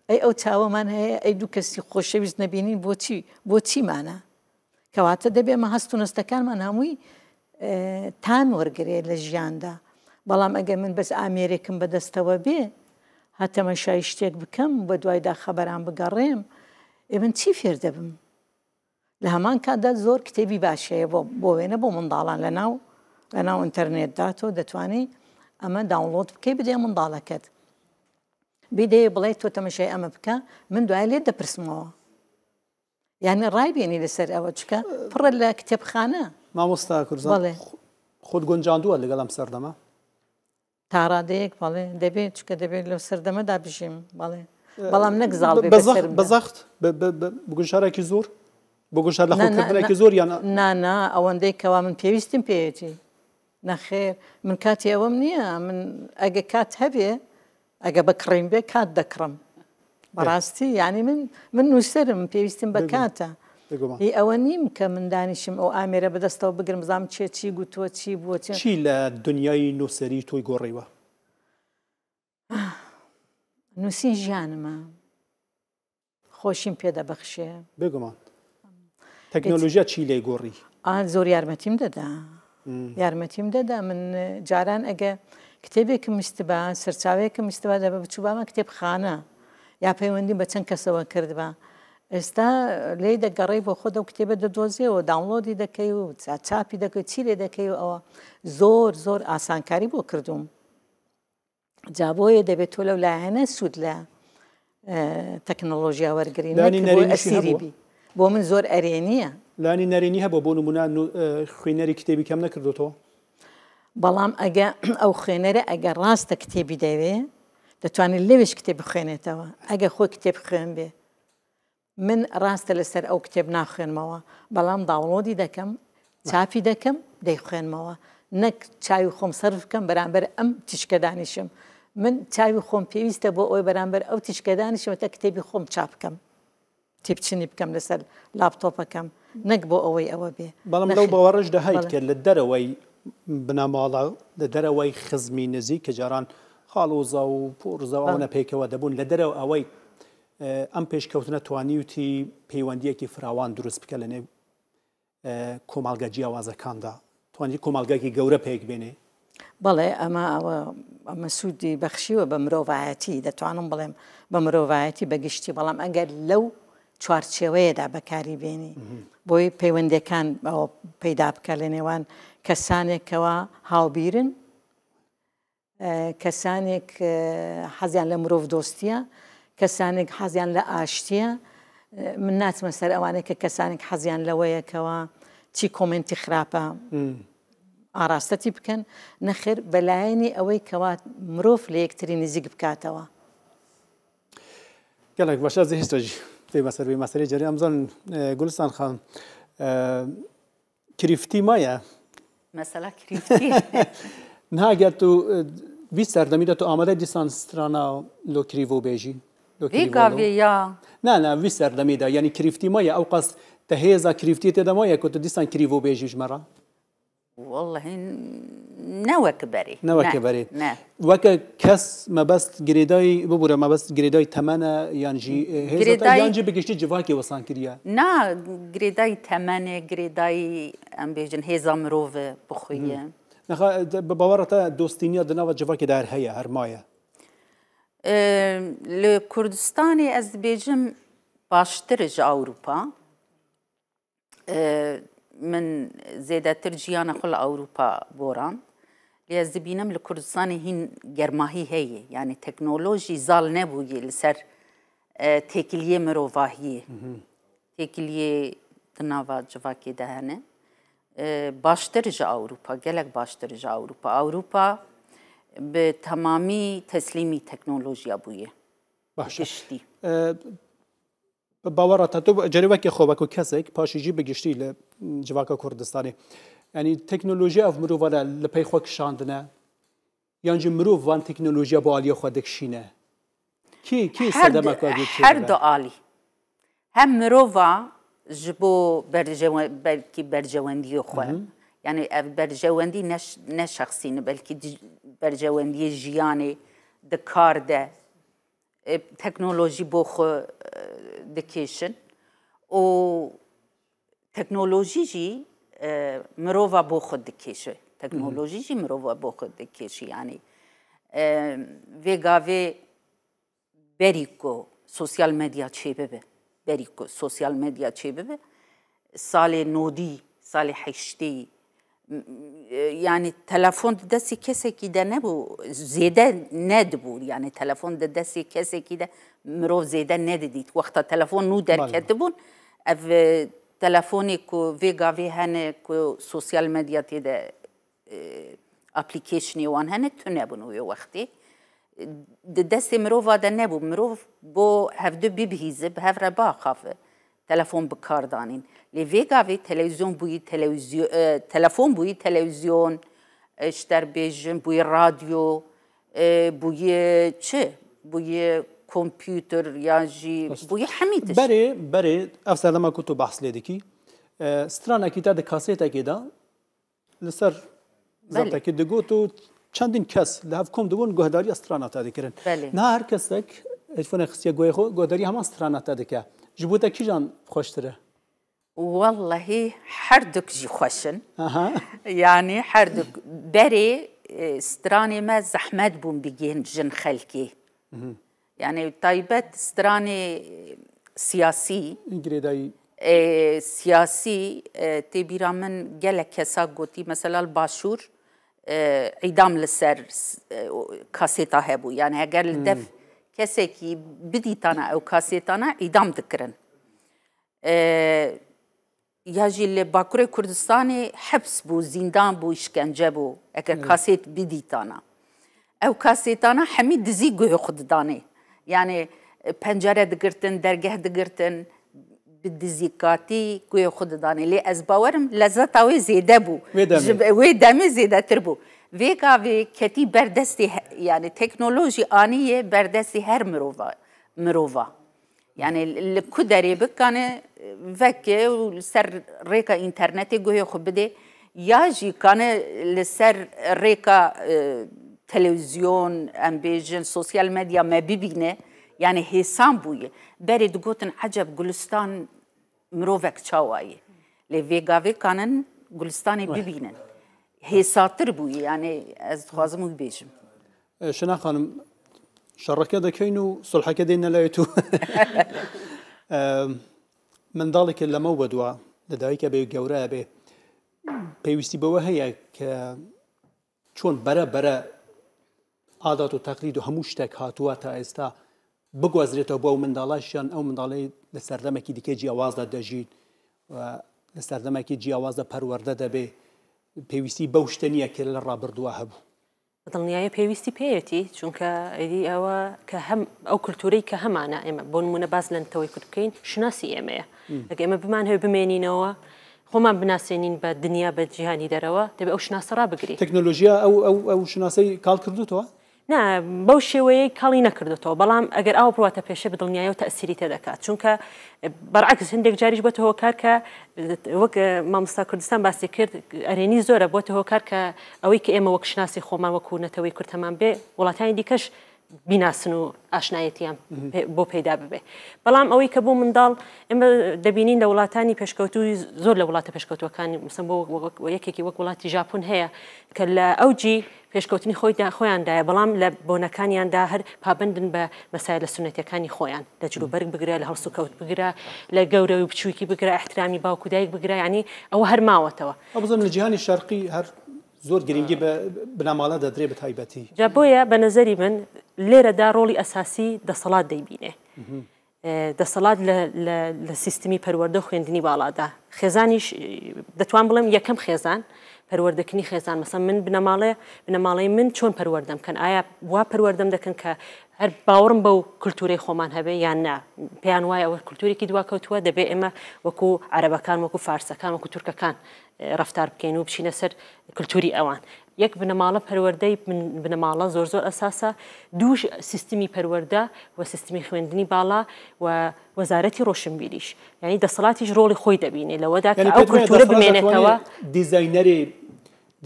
ئەی ئەو چاوەمان هەیە ئەی دوو کەسی خۆشەویست نەبینین بۆچی بۆ چیمانە کەواتە دەبێمە هەست و نستەکانمان هەمووی تان وەرگێ لە ژیاندا بەڵام ئەگە من بەس ئامێرێکم بەدەستەوە بێ هەتەمەشای شتێک بکەم بە دوایدا خەبەران بگەڕێم ئێمن چی فێر دەبم لە هەمان کاتدا زۆر کتێبی باشەیە بۆ بۆ وێنە بۆ منداڵان لە ناو لە ناو ئینتەرنێتدا تۆ دەتوانانی ئەمە داونلۆت بکەی بدێ منداڵەکەت بیدێ بڵێ تۆ تەمەشای ئەمە بکە من دوای لێ دەپرسمەوە یعنی ڕایبیێنی لەسەر ئەوە چکە پڕە لە کتێبخانە مامۆستا کوردزان خۆت گۆنجاندووە لەگەڵ ئەم سەردەمە تاڕادەیەک بەڵێ دەبێت چکە دەبێت لەو سەردەمەدا بژیم بەڵێ بەڵام نەک زاڵ بەزەخت گوشارێکی زۆر بۆ گوشار لەێکی زۆر یانە نانا ئەوەندەی کەوا من پێویستم پێێتی نەخێر من کاتی ئەوەم نییە من ئەگە کات هەبێ ئەگە بەکڕین بێ کات دەکڕم بەڕاستی ینی من من نووسرم پێویستم بە کاتە. بێگومان ئەوە نیم کە من دانیشم ئەو ئامێرە بەدەستەوە بگرم زام چێ چی گوتووە چی بووە چی لە دنیای نووسری تۆی گۆڕیوە نووسین ژیانمە خۆشیم پێدەبەخشێ بێگومان تەکنۆلژیا چی لێ گۆڕی ئا زۆر یارمەتیم دەدا یارمەتیم دەدا من جاران ئەگە کتێبێکم میستبا سەرچاوەیەکم میستبا دەبە بچوو بامە کتێبخانە یا پەیوەندی بە چەند کەسەوە کردبە. ئێستا لێ دەگەڕی بۆ خۆ ئەو کتێبە دەدۆزیەوە داڵۆدی دەکەی و چاپی دەکەی چی لێ دەکەی و ئەوە زۆر زۆر ئاسانکاری بۆ کردوم جابۆیە دەبێت تۆ لەو لایەنە سوود لە تەکنەلۆژیا وەرگریسیریبی بۆ من زۆر ئەرێنیە لانی نەرێنی هەبە بۆ نمونان خوێنەری کتێبی کەم نەکردوەوە بەڵام ئەگە ئەو خوێنەرە ئەگە ڕاستە کتێبی دەوێ دەتوانێت لەوێش کتێب بخوێنێتەوە ئەگە خۆ کتێب خوێن بێت من ڕاستە لەسەر ئەو کتێب ناخوێنمەوە بەڵام داوڵۆدی دەکەم چاپی دەکەم دەیخوێنمەوە نەک چاوی خۆم سرف بکەم بەرامبەر ئەم تیشکە دانیشم من چاوی خۆم پێویستە بۆ ئەوی بەرامبەر ئەو تیشکە دانیشمەتە کتێبی خۆم چاپ بکەم تێبچنی بکەم لەسەر لاپتۆپەکەم نەک بۆ ئەوەی ئەوە بێ بەڵام لەو بەوەڕش دەهیت کرد لە دەرەوەی بناماڵە لە دەرەوەی خزمی نزیک کە جاران خاڵوزا و پۆرزەوە نەپێکەوە دەبوون لە دەرەوە ئەوەی ئەم پێشکەوتنە توانیوتی پەیوەندیەکی فراوان دروست بکە لەنێ کۆمالگە جیاوازەکاندا توانی کۆمالگەکی گەورە پێک بێنێ بەڵێ ئەمە ئەوە ئەمە سوودی بەخشیوە بە مرۆڤایەتی دەتوانم بڵێم بە مرۆڤایەتی بەگشتی بەڵام ئەگەر لەو چوارچێوەیەدا بەکاری بێنی بۆی پەیوەندەکان ئەوە پەیدا بکە لە نێوان کەسانێکەوە هاوبیرن کەسانێک حەزیان لە مرۆڤ دۆستیە کەسانێک حەزیان لە ئاشتیە من ناتمە سەر ئەوانەیە کە کەسانێک حەزیان لەوەیەکەوە چی کۆمنتی خراپە ئاراستەتی بکەن نەخر بەلایەنی ئەوەی کەوات مرۆڤ لە یەکتری نزیک بکاتەوە گەڵێک بەش هێستۆژ تی بەسەروی مەسەری جەری ئەمزان گولستان خان کریفتی مایە مەسەلا کریفتی ناگەت و وی سەردەمی دە تۆ ئامادە دیسان سترانە لۆ کریڤۆ بێژی یا نه نه وی سر دمیدا یعنی کریفتی ما یا او قص تهیزا کریفتی ته دما یا کت دیسان کریفو بیجیش مرا والله نوى كبري نوى كبري وك كس ما بس جريداي ببورا ما بس جريداي تمانة يانجي جريداي يانجي بقشتي جواكي وصان كريا نا جريداي تمانة جريداي ام بيجن هيزا مروفة بخوية نخا ببورتا دوستينيا دنا وجواكي دار هيا هرمايه li Kurdistan'ı ez dibêjim baştir ji Ewropa min zêdetir ciyana xwe li Ewropa boran. Lê ez dibînim li Kurdistanê hîn germahî heye yani teknolojî zal nebûye li ser têkiliyê mirovahiyê. Têkiliyê di nava civakê de hene. Baştir ji Ewropa, به تمامی تسلیمی تکنولوژیا بویه باشه گشتی باورات تو جریوک خوبه که کسک پاشیجی بگشتی ل جواکا کردستانی یعنی تکنولوژی اف مرو ولا لپی خوک شاندنه یعنی مرو وان تکنولوژی با علی خودک شینه کی کی صدمه کوي هر دو عالی هم مرو جبو برجو بلکی برجوندی خو يعني اه، اه، اه، یعنی ئەف بەرژەوەندی نەشەخصینە بەلکی بەرژەوەندی ژیانێ دکاردە تەکنۆلۆژی بۆ خۆ دکێشن و تەکنۆلۆژیژی مرۆڤ بۆ خۆ دکێشە تەکنۆلۆژیژی مرۆڤ بۆ خۆ دکێشی ینی vegavê berî ku sosyal medya çêbibe berî ku sosyal medya çêbibe salê nodî salê heşteyî یعنی تلفن دستی کسی که ده نبود زیده ند بود یعنی تلفن دستی کسی که ده مرو زیده ندید وقتا تلفن نو درکت بود اف تلفنی که وی گاوی هنه که سوسیال مدیا ده اپلیکیشنی وان هنه تو نبون وی وقتی دستی مرو واده نبود مرو با هفته بی بهیزه به هفته با خافه telefon bıkardanın. kar televizyon Lê vêgavê televizyon e, telefon bûyî televizyon, ji derbêjin bûyî radyo, e, bûyê çi bûyê kompûter yan jî bûyê hemî tişt. Bari berê ev serdema ku tu behs lê dikî. E, Stranekî te di kasetekê de li ser zevtekê digot û çendîn kes li hev kom dibûn guhdariya strana te dikirin. Niha her kesek hêçfonê xistiye goyê strana te dike. ji bo te kîjan xweştir e Wellehî herdik jî xweşin yanî herdik berê stranê me zehmet bûn bigên jin xelkê yani taybet stranê siyasî girêdayî سیاسی تێبیرا من gelek kesa gotî meselal başûr îdam li ser kasêta hebû yani heger li dev hmm. کەسێکی بدیتانە ئەو کاسێتانە ئیدام دکرن. یاژی لە باکوورە کوردستانی حەبس بوو زیندان بوو شکنجە بوو ئەگەر کاسێت بدیتانە. ئەو کاسێتانە هەمی دزی گوێ خوددانێ یعنی پەنجەرە دگرتن دەرگەه دگرتن bi dizîkatî ku yê xwe didanê lê ez bawerim lezetaê zêde bû wê demê zêdetir bû veka ve keti berdesti yani teknoloji aniye berdesti her mirova mirova. Yani li ku derê bikane veke û li ser rêka internetê guhê xwe ya jî kane li ser rêka e, televizyon ambijen, sosyal medya me bibîne yani hêsan bûye berê digotin eceb gulistan mirovek çawa ye lê vêgavê kanin gulistanê bibînin هێساتر بووی یانێ ئەس خوازم و بێژم شناخانم شەڕەکە دەکەین و سڵحەکە دێن نەلایێت و منداڵێکە لەمە بەدووە لەدایکە بێ گەورە بێ پێویستی بەوە هەیە کە چۆن بەرە بەرە ئادات و تەقلید و هەموو شتێک هاتووە تا ئێستا بگوازرێتەوە بۆ ئەو منداڵاشیان ئەو منداڵی لە سەردەمەکی دیکە جیاوازدا دەژین لە سەردەمەکی جیاوازە پەروەەردە دەبێت پێویستی بەو شتە نیە کرد لە ڕابردووە هەبوو دڵنیایە پێویستی پێەتی چونکە ئەدی ئەوە کە هەم ئەو کللتوری کە هەمانە ئێمە بۆ نمونە باس لەنتەوەی کردکەین شناسی ئێمەیە ئەگە ئێمە بمان هەیە بمێنینەوە خۆمان بناسێنین بە دنیا بە جیهانی دەرەوە دەبێت ئەو شناسەرا بگری تەکنۆلژیا ئەو ئەو شناسی کاڵ کردوتەوە نا بەو شێوەیە کاڵی نەکردێتەوە بەڵام ئەگەر ئەو بڕاتە پێشە بدڵنیایە و تەسیری تێ دەکات چونکە بەعکس هەندێک جاریش بۆ هۆکار کە وەک مامستا کوردستان باسی کرد ئەرێنی زۆرە بۆ هۆکار کە ئەوەی کە ئێمە وەک شناسی خۆمان وەکوونەتەوەی کورتەمان بێ وڵاتانی دیکەش بیناسن و ئاشنایەتیان بۆ پیدا ببێ بەڵام ئەوەی کە بۆ منداڵ ئمە دەبینین لە وڵاتانی پێشکەوتوی زۆر لە وڵاتە پێشکەوتەکانی مسم بۆ یەکێکی وەک وڵاتی ژاپون هەیە کە لە ئەوجی پێشکەوتنی خۆی خۆیاندایە بەڵام لە بۆنەکانیاندا هەر پابندن بە مەسای لە سونەتەکانی خۆیان دەجلو بەرگ بگرە لە هەڵسو کەوت بگرە لە گەورەوی بچووکی بگرە احترامی باوکو دایک بگرایانی ئەوە هەرماوەتەوە بزم لە جیهانی شەرقی هەر زۆر گرنگی بە بناماڵە دەدرێ بە تایبەتی جا بۆیە بە نظری من لێرەدا ڕۆڵی ئەساسی دەسەڵات دەیبینێ. دەسەڵات لە سیستمی پەروەەردە خوێندنی باڵادا خێزانیش دەتوان بڵێم یەکەم خێزان پەروەردەکننی خێزان مەسە من بنەماڵێ بنەماڵی من چۆن پەروەردەم کەن ئایا وا پەروەردەم دەکەن کە هەر باوەڕم بەو کللتوری خۆمان هەبێ یان نا پێیان وایە ئەوە کللتورێکی دواکەوتووە دەبێ ئێمە وەکو عربەکان وەکو فارسەکان وەکو تورکەکان ڕفتار بکەین و بچینە سەر کللتوری ئەوان یەک بنەماڵە پەروەەردەی بنەماڵە زۆر زۆر ئەساسە دووش سیستمی پەروەەردە و سیستمی خوێندنی باڵا و وەزارەتی ڕۆشنبیریش یعنی دەسەڵاتیش ڕۆڵی خۆی دەبینێ لەوەدا ئەو کولتورە بمێنێتەوە دیزینەری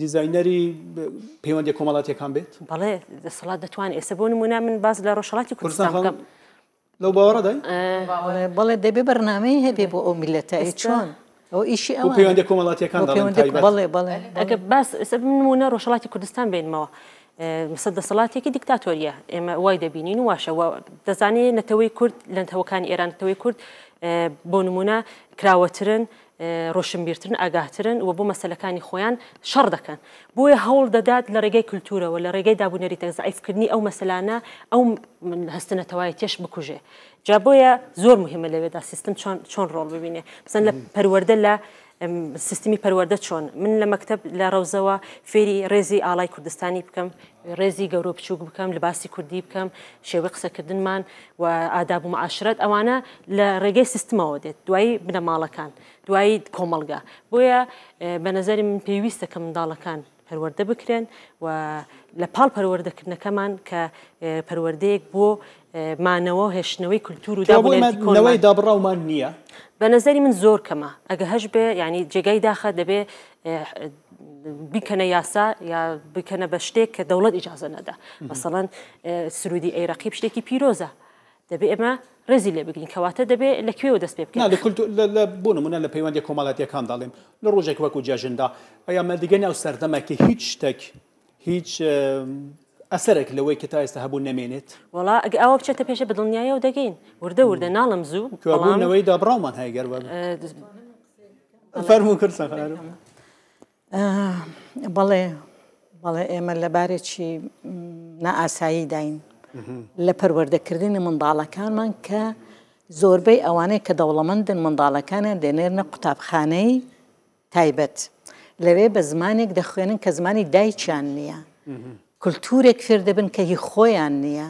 دیزینەری پەیوەندی کۆمەڵاتیەکان بێت بەڵێ دەسەڵات دەتوان ئێستا بۆ نمونە من باز لە ڕۆژەڵاتی کوردستان بکەم لەو باوەڕە دای بەڵێ دەبێ بەرنامەی هەبێ بۆ ئەو میلەتە چۆن ئەو ئیشی ئەو پەیوەندی کۆمەڵاتیەکان بڵێ بڵێ ئەگە باس منمونە ڕۆژەڵاتی کوردستان بێنمەوە. مسەدە سەڵاتێکی دیکتاتۆریە دزاني نتوي كرد لان دەزانێت كان ايران لە كرد ئێرانەوەی آه، کورد بۆ نمونە کراوەترن ڕۆشنبیرترن آه، ئاگاترن و بۆ مەسلەکانی خۆیان شەڕ دەکەن بۆیە هەوڵ دەدات لە ڕێگەی کولتورەوە لە ڕێگەی دابوونەری تەزعیفکردنی ئەو او ئەو هستنا توايت يشبكوجي جا بۆیە زۆر مهمە لەوێدا سیستم چۆن ڕۆڵ ببینێ بزن لە پەروەەردە لە سیستمی پەروەەردە چۆن من لە مەکتب لە ڕەوزەوە فێری ڕێزی ئاڵای کوردستانی بکەم ڕێزی گەورۆ بچووک بکەم لە باسی کوردی بکەم شێوە قسەکردنمان و ئاداب و معاشرەت ئەوانە لە ڕێگەی سیستمەوە دێت دوایی بنەماڵەکان دوایی کۆمەلگا بۆیە بە نظری من پێویستە کە منداڵەکان پەروەەردە بکرێن و لە پاڵ پەروەردەکردنەکەمان کە پەروەردەیەک بۆ مانەوە هێشتنەوەی کولتور و دابنەوەی دابڕاومان نییە بە نظری من زۆر کەمە ئەگە هەش بێ ینی جێگای داخە دەبێ بیکەنە یاسا یا بکەنە بە شتێک کە دەوڵەت ئیجازە نەدا مەسەڵەن سرودی عێراقی شتێکی پیرۆزە دەبێ ئێمە ڕێزی لێ بگرین کەواتە دەبێت لەکوێوە دەست پێ بۆ نمونە لە پەیوەندی کۆمەڵاتیەکان داڵێم لە ڕۆژێک وەکو جاژندا ئەیا مەدیگەن ئەو سەردەمەکە هیچ شتێک هیچ ئەسەرێک لەوەی کە تا ئێستا هەبوو نەمێنێت وڵا ئەوە بچێتە پێشە بە دڵنیایە و دەگەین وردە وردە ناڵم زوو کوبوونەوەی دابراومان هەیە گەەر فەرمو کرد سەفار بەڵێ بەڵێ ئێمە لەبارێکی نائاسایی داین لە پەروەردەکردنی منداڵەکانمان کە زۆربەی ئەوانەیە کە دەوڵەمەندن منداڵەکانە دێنێرنە قوتابخانەی تایبەت لەوێ بە زمانێک دەخوێنن کە زمانی دایکیان نییە کولتورێک فێر دەبن کە هی خۆیان نییە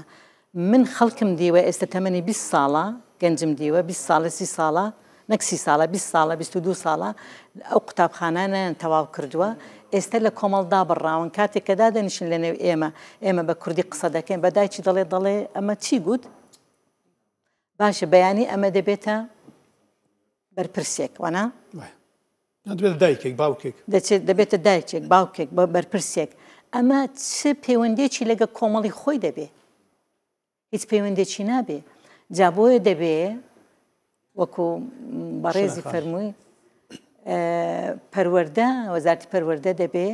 من خەڵکم دیوە ئێستا تەمەنی 20 ساڵە گەنجم دیوە 20 ساڵە سی ساڵە نەکسی ساڵە 20 ساڵە 22 ساڵە ئەو قوتابخانانیان تەواو کردووە ئێستا لە کۆمەڵدا بڕاون کاتێک کە دادەنیشن لە نێو ئێمە ئێمە بە کوردی قسە دەکەین بەدایکی دەڵێ دەڵێ ئەمە چی گوت باشە بەیانی ئەمە دەبێتە بەرپرسێک وانە دایکێک باوکێک دەچێت دەبێتە دایکێک باوکێک بە بەرپرسێک ئەمە چ پەیوەندێکی لەگە کۆمەڵی خۆی دەبێ هیچ پەیوەندێکی نابێ جابۆیە دەبێ وەکو بەڕێزی فەرمووی پەروەەردە وەزارتی پەروەەردە دەبێ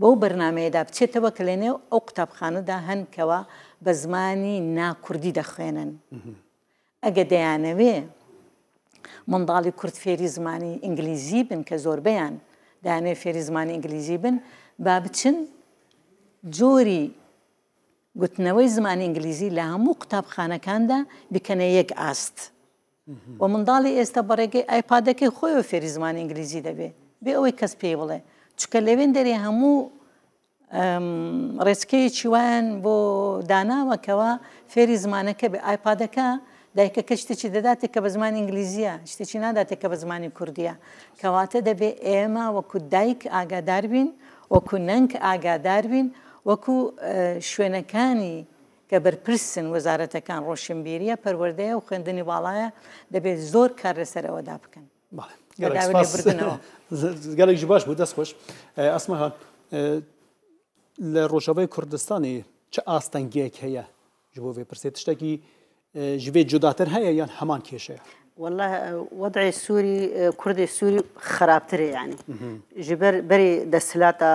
بەو بەرنمەیەدا بچێتەوە کە لێنێو ئەو قوتابخانەدا هەنکەوە بە زمانی ناکردی دەخوێنن ئەگە دەیانەوێ منداڵی کورت فێری زمانی ئینگلیزی بن کە زۆربیان دانێ فێری زمانی ئینگلیزی بن با بچن جۆری گوتنەوەی زمانی ئینگلیزی لە هەموو قوتابخانەکاندا بکەنە یەک ئاست. و منداڵی ئێستا بەڕێگەی ئایپادەکەی خۆی و فێری زمان ئینگلیزی دەبێ بێ ئەوەی کەس پێی بڵێ چکە لەوێن دەرێ هەموو ڕێچکەی چیوان بۆ داناوەکەوە فێری زمانەکە بێ ئایپادەکە دایکەکە شتێکی دەداتێک کە بە زمان ئینگلیزیە شتێکی ناداتێک کە بە زمانی کوردیە کەواتە دەبێ ئێمە وەکو دایک ئاگادار بین وەکو نەنگ ئاگادار بین وەکو شوێنەکانی کە بەرپرسن وەزارەتەکان ڕۆشنبیریە پەروەردەیە و خوێندنی باڵایە دەبێت زۆر کار لەسەرەوەدا بکەن گەلێکی باش بوو دەست خۆش ئەسمەها لە ڕۆژەوەی کوردستانی چه ئاستەنگیەک هەیە ژ بۆ وێ پرسێت شتێکی ژێ جوداتر هەیە یان هەمان کێشەیە والله وضع السوري كرد السوري خرابتر يعني جبر بري دسلاتا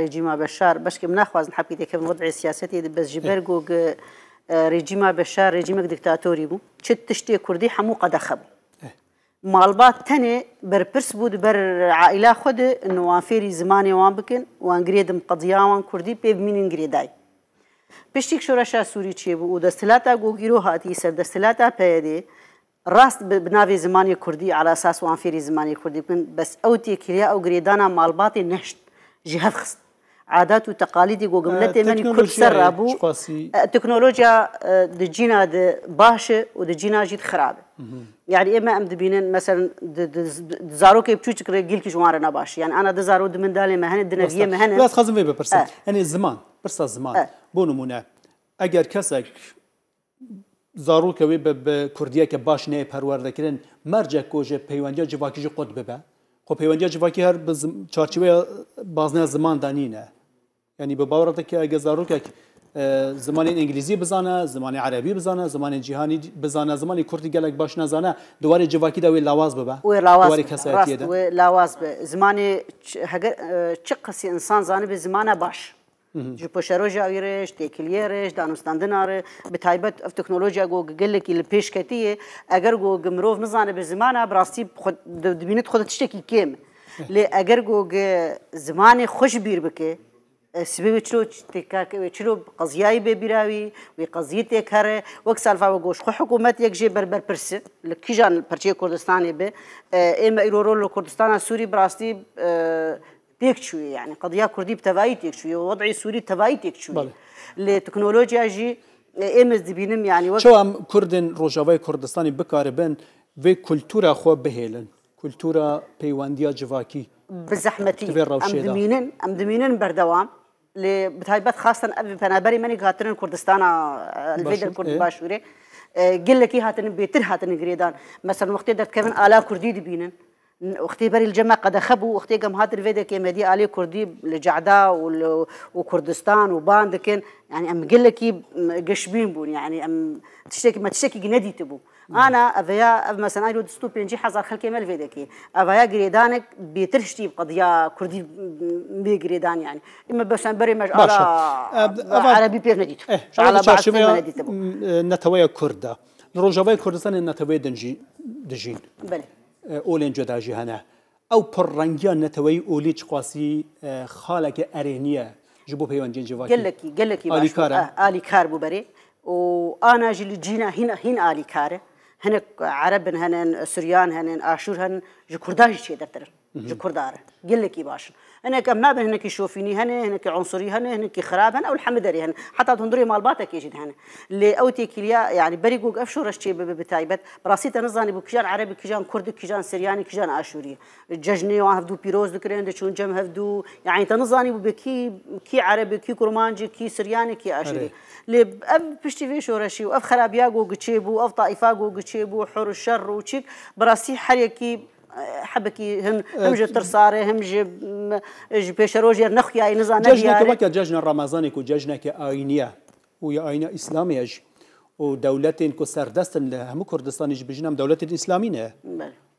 ريجيما بشار باش كم ناخواز نحب كده كيف وضع سياستي بس جبر جوج ريجيما بشار ريجيما ديكتاتوري بو شت تشتي كردي حمو قد خبو مالبات تاني بربرس بود بر عائلة خود انه وانفيري زماني وان بكن وانجريدم قضية وان كردي بيب مين انجريداي پشتیک شورشا سوری چی بو و دستلاتا گوگیرو هاتی سر دستلاتا پیده راست بناوی زمانی کوردی على اساس وان وانفێری زمانی کوردی بن بس ئەو تێکریا او گرێدانە ماڵباتی نەشت ژی خص عادات و تەقالیدی گۆگملەتێ اه، منی کورد سەرڕ بوو اه، تەکنۆلۆژیا اه، دجینا باشە و دجینا ژیت خراپە یاری ئێمە ئەم دبینن مەسەر زارۆکی بچوچکرێ گیلکی ژوانە نباش یان ئەنا دەزار و دمندالێ مە هەنە مهنه مە هەنە خزم بپرس ئەنێ زمان پرسا زمان بۆ نمونە ئەگەر کەسێک زاروکه وی به کردیه که باش نه پرورده کردن مرجع کوجه پیوندیا جواکی جو قد ببه خو پیوندیا جواکی هر به چارچوبه بازنه زمان دانینه یعنی به باور که اگه زاروکه زمان انگلیزی بزانه زمان عربی بزانه زمان جهانی بزانه زمان کردی گلک باش نزانه دوباره جواکی دوی لواز ببه وی لواز دوباره کسایتیه ده وی لواز به زمان هگر چه قصی انسان زانه به زمانه باش ji poşeroja Ayrêj, têkiliyerêj, danûstandina re bi taybet ev teknolojiya got gelekî li pêşketî ye eger got mirov nizane bi zimana bi rastî dibînî xwe tiştekî kêm. Lê eger got zimanê xweş bîr bike, سبب چلو تکاک چلو قضیای به بیراوی و قضیه تکره وک سالفا و گوش خو حکومت یک جبر بر پرس لکیجان پرچه کردستان به ام ایرورو کردستان سوری براستی يعني قضية كردي قەدیا کوردی ووضعي تێک شوێ وەدعی سووری تەواایی تێک دبينم يعني شو ئێمە كردن روجاوي كردستاني بكاربن في كولتورا خو بهيلن كولتورا بيوانديا جواكي بزحمتي کولتورا دمينن جواکی دمينن بردوام لي دمینن بەردەوام أبي بتایبەت ماني ئەوی كردستان منی هاترن کوردستانە کوردی باشوورێ گلەکی هاتن بيتر هاتن گرێدان مەسەر وختێ دەکەون ئالا کوردی دبینن وقتی بری الجمع قد خبو وقتی گم هاتر ویده که مدی آلی کردی لجعدا و کردستان و باند کن يعني ام قلكي قشبين بون يعني ام تشتكي ما تشتكي جندي تبو انا افيا أب مثلا ايرو دستو بينجي حزر خلكي مال فيدكي افيا جريدانك بيترشتي بقضيه كردي بي جريدان يعني اما بس ان بري مش على عربي بير نديتو اه على بعض نديتو نتويا كردا روجاوي كردستان نتويا دنجي دجين بله ئۆلێن جۆداژی هەنە ئەو پڕڕەنگیان نەتەوەی ئۆلی چخواسی خاڵێکی ئەرێنیە ji bo peyvendên civakî gelekî gelekî alîkar alîkar bû berê û ana jî li cîna hîn hîn alîkar e hinek erebin henin Suryan henin aşûr henin ji Kurdan jî çêdertirin ji Kurdar e gelekî baş in انا كما نابه هنا كيشوفيني هنا هنا عنصري هنا هنا خراب هنا الحمد لله هنا حتى تنظري مال باتك كيجي هنا اللي اوتي كليا يعني بريقوق افشو رشتي بتايبت براسيت انا زاني بكجان عربي كجان كردي كجان سرياني كجان اشوري ججني وان هفدو بيروز دكرين دشون جم هفدو يعني تنظاني بكي كي عربي كي كرمانجي كي سرياني كي اشوري اللي اب بشتي شو رشي واف خرابياقو قتشيبو اف طائفاقو قتشيبو حر الشر وشيك براسي حريكي حبكي أه، هم هم جب ترصاري هم جب جب شروجر نخيا اي نزا نجيا ججنك وكا ججن رمضانك وججنك آينية ويا آينة إسلامية ودولتين كو سردستن هم كردستان بجنام دولتين إسلامية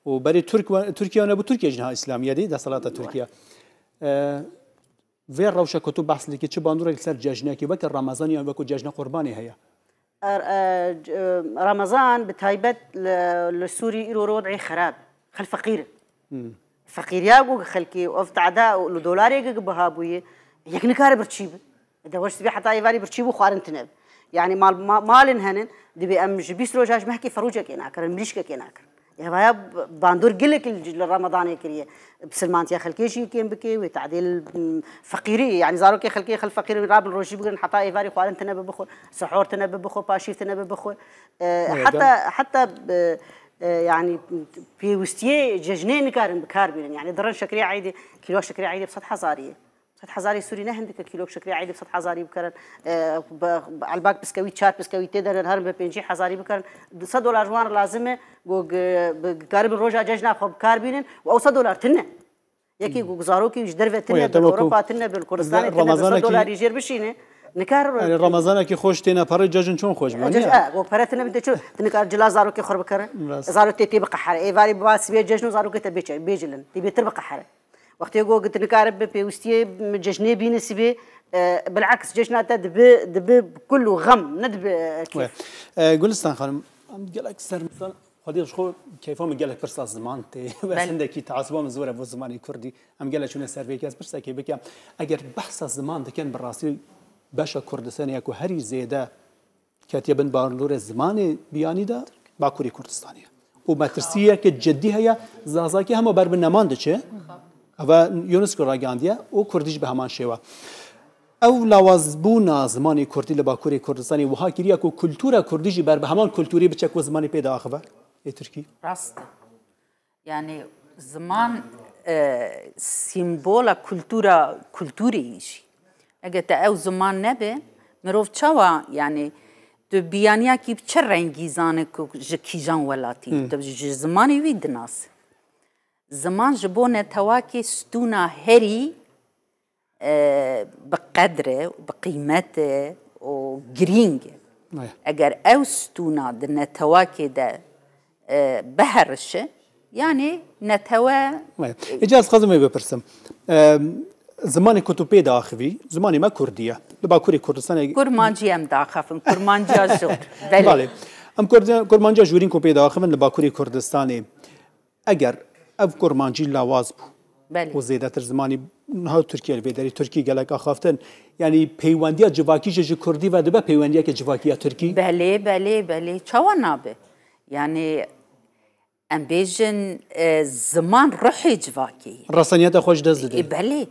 وبري ترك تركيا بو تركيا جنها إسلامية دي دا صلاة تركيا أه، في روشة كتب بحث لكي چه باندورك سر ججنك وكا رمضان يعني وكو ججن قرباني هيا أه، رمضان بتايبت لسوري إلو رضعي خراب خل فقير فقير جوج خلكي وفت عدا دولار يغ بهابوي يكني كاره برشيب ده وش تبي حتى يفاري برشيب وخارن تنب يعني مال مالن هنن دبي ام جبيس روجاش محكي فروجك انا كرن مليشك انا كرن يا باندور قلك الرمضان بسلمان يا خلكي شي كيم بكي وتعديل فقيري يعني زارو كي خلكي خل فقير راب الروجي بقول حتى ايفاري خوالن تنب بخو سحور تنب بخو باشيف تنب بخور آه، حتى حتى آه، يعني في وستيه ججنين كارن بكار بيلن يعني درن شكري عيدي كيلو شكري عيدي بصد حزاريه بصد حزاري سوري نه هندك كيلو شكري عيدي بصد حزاري بكرن آه الباك بسكويت شار بسكويت تدر الهرم ببنجي حزاري بكارن 100 دولار جوان لازمه جو كارب روجا ججنا خب كار بينن و 100 دولار تنه يكي جزاروكي جدرفه تنه بالاوروبا تنه بالكردستان تنه 100 دولار يجير بشينه نکار رمضان کی خوش تینا پر ججن چون خوش بانی جج او پر تینا بده چون نکار جلا زارو کی خرب کر زارو تی تی بقحر ای واری باس بی ججن زارو کی تبیچ بیجلن تی بتر بقحر وقت یگو قلت نکار بی وستي ججنی بی نسبی بالعكس جيشنا دب دب كله غم ندب كيف قلستان خانم قالك سر مثلا خدي شو كيف هم قالك برسا زمان تي عندك تعصب من زوره بو زماني كردي ام قالك شنو سر بيك برسا كي بك اگر بحث زمان ده كان براسي بەشە کوردستانەیە و هەری زێدە کاتیە بن بارلوورە زمانی بیانیدا باکووری کوردستانیە و مەترسیەکە جددی هەیە زازاکی هەمە بەر بنەمان دەچێ ئەوە یونسکو ڕاگەاندە و کوردیش بە هەمان شێوە. ئەو لاوازبوونا زمانی کوردی لە باکووری کوردستانی وها گریە و کولتورە کوردیژی بەر بە هەمان کولتوری بچەک و زمانی پێداخەوە ئێترکی ڕاستە یعنی زمان سیمبۆلە کولتورە کولتوریشی اگه تا او زمان نبه مروف چوا یعنی تو بیانیا کی چه رنگی زانه که کیجان ولاتی تو زمانی وی دناس زمان جبونه تواکی ستونا هری بقدره بقیمته و گرینگه اگر او ستونا د نتواکی ده بهرشه یعنی نتوا اجاز خزمه بپرسم زمانی که تو پیدا آخوی زمانی ما کردیه لباکوری کردستان کرمانجی هم داخفن کرمانجی زور بله ام کرمانجی جورین که پیدا آخوین لباکوری کردستانی اگر اف کرمانجی لواز بود بله. و زیده تر زمانی نه ترکیه الویدری ترکی گلک آخافتن یعنی پیوندی جواکی جه کردی و دبه پیوندی که جواکی ترکی بله بله بله چوا نابه یعنی ام بیجن زمان روحی جواکی رسانیت خوش دزده بله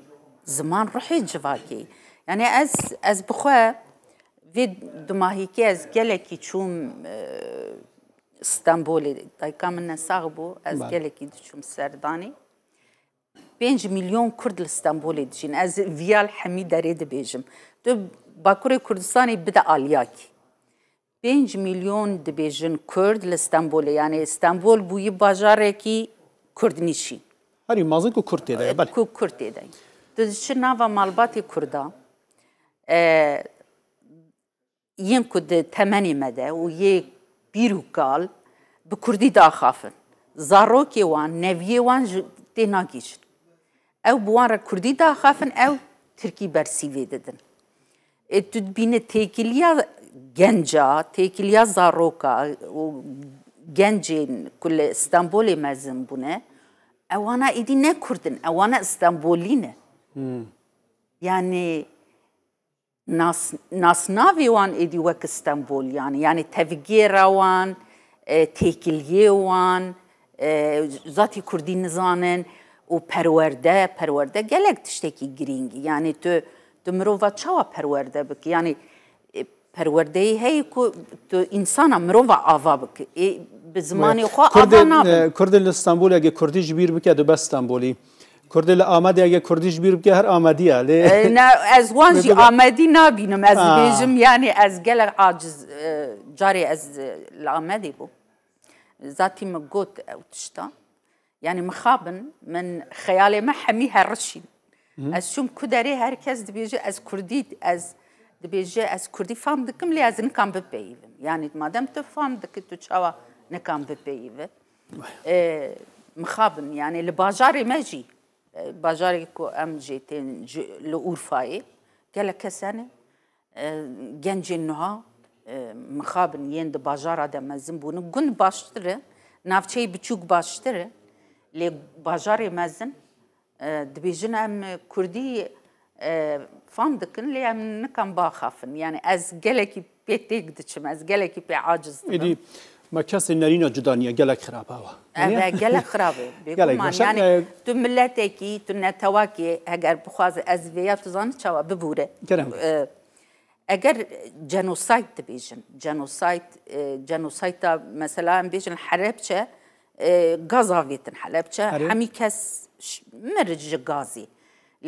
زمان روحي جواكي يعني از از بخوا في دماهيكي از جلكي تشوم اسطنبولي دايكا منا ساغبو از جلكي تشوم سرداني بينج مليون كرد لاسطنبولي دجين از فيال حميد ريد بيجم دو باكوري كردستاني بدا الياكي 5 milyon dibêjin Kurd li Stenbolê yani Istanbul bûyî bajarekî Kurdnîşî. Herî mazin ku Kurd tê de. Ku Kurd tê de diçi nava Malbati Kurda e, yên ku di temenî me de û yê bîr û kal bi Kurdî daxafin. Zarokê wan, neviyê wan ji tê nagîjin. Ew bi wan re Kurdî daxafin ew Tirkî bersîvê E tu dibîne têkiliya genca, têkiliya zaroka o gencên kule li İstanbulê mezin bûne, ewana êdî ne kurdun, ewana İstanbulî ne. Mm. يعني ناس ناس نافي وان إدي وك اسطنبول يعني يعني تفجير وان تيكليه وان زاتي كردي نزانن و پرورده پرورده گلک تشتکی گرینگی یعنی تو تو مروفا چوا پرورده بک یعنی پرورده هی کو تو انسان مروفا آوا بک به زمانی خواه آوا نابن کردن استانبول اگه کردی جبیر بکه دو بستانبولی کوردی لە ئامادە ئەگە کوردیش بیر بکە هەر ئامادیە لێ ئەز وانجی ئامادی نبینم ئەس بێژم یانی ئەس گەلە عاجز جارێ ئەس لە ئامادی بوو زاتی مە گوت ئەو تشتا یعنی مخابن من خەیاڵێ مە هەمی هەڕشین ئەس چوم کودەرێ هەرکەس دبێژێ ئەس کوردیت ئەس dibêje ez Kurdî fam dikim lê ez nikam bipeyivim. Yani madem tu fam dikî tu çawa nikam bipeyivî. Mixabin yani li bajarê me jî Bajarı ko em jê tên li Urfayê gelek kesene gencên niha mixabin yên di bajara de mezin bûnin gund baştir baştırı, navçeyê biçûk baştir e lê bajarê mezin dibêjin em Kurdî fan dikin lê nikan baxafin yani az gelekî pê têk diçim ez gelekî pê aciz dibim. ما کسی نرینە جودانیە گەلک خراپاوە گەلە خراپێ تو ملەتێکی تو نەتەواکێ ئەگەر بخوازە ئەزڤەیە توزان چاوە ببورە اه، ئەگەر جەنوسایت دەبێژن جەنوسایت اه، جەنوسایتا مەسەلاان بێژن حەرەبچە اه، گازاوێتن حەلەبچە هەمی کەس مرج گازی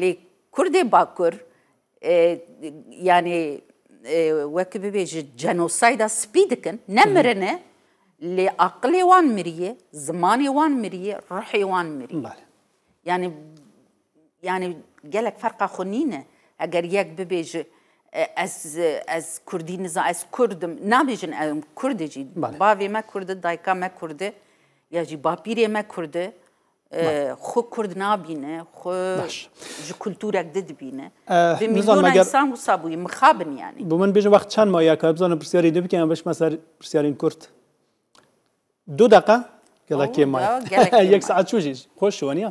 لێ کوردێ باکوور یانێ وەک ببێژ جەنۆسایدا سپی دکن لعقل وان مريه زمان وان مريه روحي وان مريه بله. يعني يعني قالك فرقه خنينه اگر يك ببيج از از كردي نظام از كردم نابيجن ام كردجي بله. بافي ما كرد دايكا ما كرد يجي بابيري ما كرد خو کرد نابینه خو جو کلتورک دید بینه به میزون انسان و صابوی مخابن یعنی بو من بیش وقت چند مایه که بزنم پرسیاری دو بکنم بش مثلا پرسیارین کرد دو دقه گلا کی ما یک ساعت شو جیش خوش شو نیا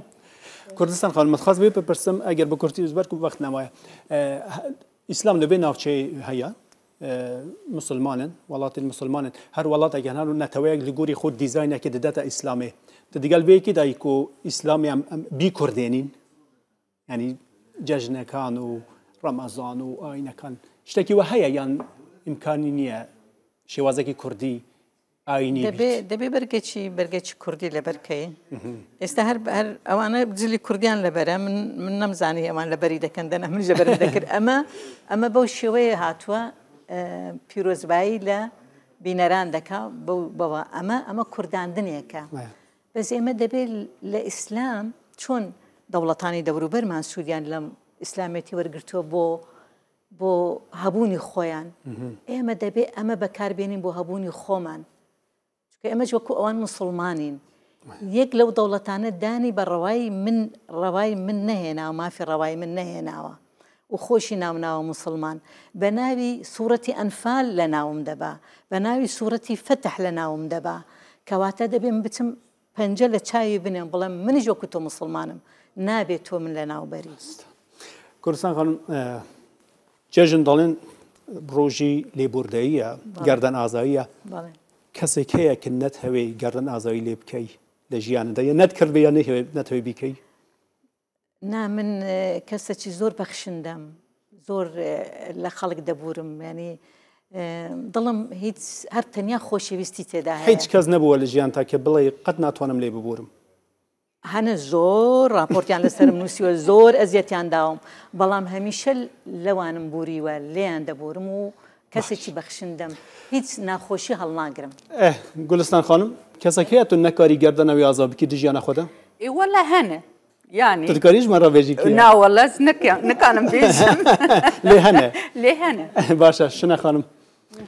کردستان خال متخاص بی پرسم اگر به کردی زبر کو وقت نمایه آه، اسلام لبی نافچه هيا آه، مسلمانن ولات المسلمانن هر ولات اگر هر نتویج لگوری خود دیزاین که داتا اسلامی تدیگل بی کی دای کو اسلامی هم بی کردینین یعنی جشن کان و رمضان و آینه کان شتکی و هيا یان امکانی نیه شوازکی کردی ئاینی دەبێ بەرگەچی بەرگەچی کوردی لەبەرکەین ئێستا هەر هەر ئەوانە بجلی کوردیان لەبەرە من نەمزانی ئەمان لەبەری دەکەن دەنە من لەبەر دەکرد ئەمە ئەمە بەو شێوەیە هاتووە پیرۆزبایی لە بینەران دەکا بەوە ئەمە ئەمە کورداندنێکە بەس ئێمە دەبێت لە ئیسلام چۆن دەوڵەتانی دەوروبەرمان سوودیان لەم ئیسلامەتی وەرگرتووە بۆ بۆ هەبوونی خۆیان ئێمە دەبێت ئەمە بەکاربێنین بۆ هەبوونی خۆمان چکە ئەمەش وەکو ئەوان مسلمانین یەک لەو دەوڵەتانە دانی بە ڕەوای من ڕەوای من نەهێناوە مافی ڕەوای من نەهێناوە و خۆشی ناوناوە مسلمان بە ناوی سوورەتی ئەنفال لە ناوم دەبا بە ناوی سوورەتی فتح لە ناوم دەبا کەواتە دەبێن بچم پەنجە لە چاوی بنێم بڵێم منیش وەکو تۆ مسلمانم نابێت تۆ من لە ناوبەری کوردستان خانم جێژن دەڵێن ڕۆژی لێبوردەیە گردن ئازاییە کەسێک هەیە کە نەت هەوێ گەڕن ئازایی لێ بکەی لە ژیاندا یە نەت کردێ یان نەتەوەی بیکەی نا من کەسەکی زۆر بەخشندم زۆر لە خەڵک دەبورم ینی دڵم هیچ هەر تەنیا خۆشەویستی تێدا هیچ کەس نەبووە لە ژیان تا کە بڵێ قەت ناتوانم لێ ببورم هەنە زۆر راپۆرتیان لەسرم نووسیوە زۆر ئەزیەتیان داوم بەڵام هەمیشە لەوانم بوریوە لێیان دەبورم و کەسێکی بەخشندم هیچ ناخۆشی هەڵناگرم اه، گولستان خانم کەسەکە هاتون نەکاری گردەنەوەی ئازابکی دژیانە خۆدا ئێوەلا هەنە يعني تذكريش مرة بيجي كده لا والله نك نكانم بيجم ليه هنا ليه هنا باشا شنو خانم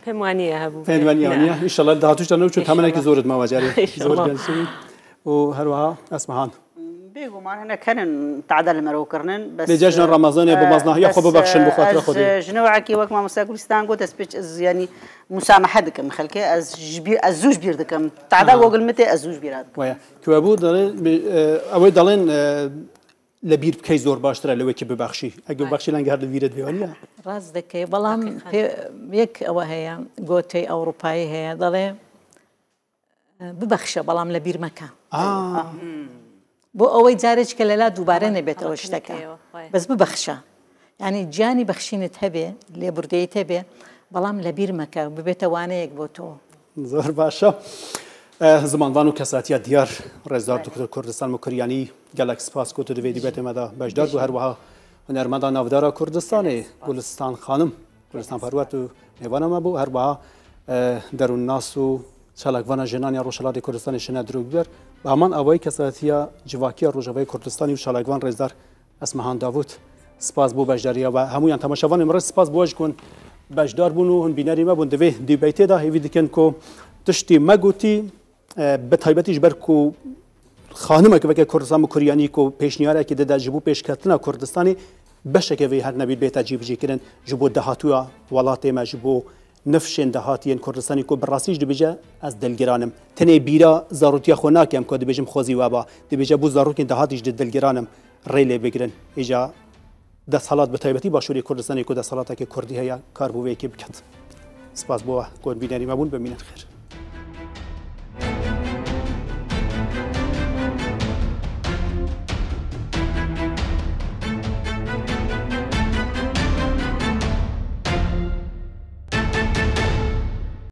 فهمانية هبو فهمانية إن شاء الله دهاتوش تنو شو تمنك زورت ما وجاري زورت جالسين وهروها أسمعان بێ إيه، گومان هەنەکەن تعدە لە مەرەوەکردن بە جژن ڕەمەزانێ بە مەزناهی خۆ ببخشن بخۆ خۆ ژنەوەکی وەک مامۆستا کوردستان گوت ئەس پێچ زیانی يعني مسامەحە دکەم خەلکێ ئەس ئە زوش بیر دەکەم تعدا نعم. وەگلمتێ ئە زوش بیرات توە بوو ئەوەی دەڵێن لە بیر بکەی زۆر باشترە لەوەکی ببخشی ئەگە بەخشی لەنگار لەویرت بێوەە ڕاز دەکەی بەڵام یەک ئەوە هەیە گۆتەی ئەوروپایی هەیە دەڵێ ببەخشە بەڵام لە بیرمەکە بۆ ئەوەی جارێککە لەلا دووبارە نەبێتەوە شتەکە بەس ببەخشە ینی گیانی بەخشینت هەبێ لێبوردەیت هەبێ بەڵام لە بیرمەکە ببێتەوانەیەک بۆ تۆ زۆر باشە. زمانوان و کەساتیا دیار ڕێزدار دکتۆر کوردستان و کوریانی گەلک سپاس کۆ دوێ دیبێتێمەدا بەشدار و هەروەها هەنەرمەدا ناودارا کوردستانی گولستان خانم کوردستان پەروەت و نێوانەمە بوو هەروەها دەروون ناس و چالاکوانە ژێنانی ڕۆژهلاتی کوردستانی شنا درۆبیەر بامان ئەوەی کەسەتیە جوواکیە ڕۆژەوەی کوردستانی و چالاکوان ڕێزدار اسمهان داوود سپاس بۆ و هەمویان تەماشەوانی مرە سپاس بۆش گون بەشدار بوون و هەن بینەری مەبوون دەوێ دیبی تێدا هێوی دکەن کۆ تشتی مەگوتی بە کو بەرک کو که کوردستان و کوریانی کۆ پێشنیارێکی دەداجبوو پێشکەتنە کوردستانی بەشێکەوەی هەر نەبی بێتە جیبجیکردن ji بۆ داهاتوە وڵاتێمە ما بۆ نفشین ده هاتیین کوردستانی کو براسیج دی بجه از دلگرانم تنه بیرا زاروتیا خوناکم کو دی بجم خوزی وابا دی بجه بو زاروتین ده هاتیج دی دلگرانم ریلی بگیرن ایجا ده سالات به تایبتی باشوری کوردستانی کو ده سالاتا که کردی هيا کار بو وی کی بکت سپاس بو کون بینانی مبون بمینن خیر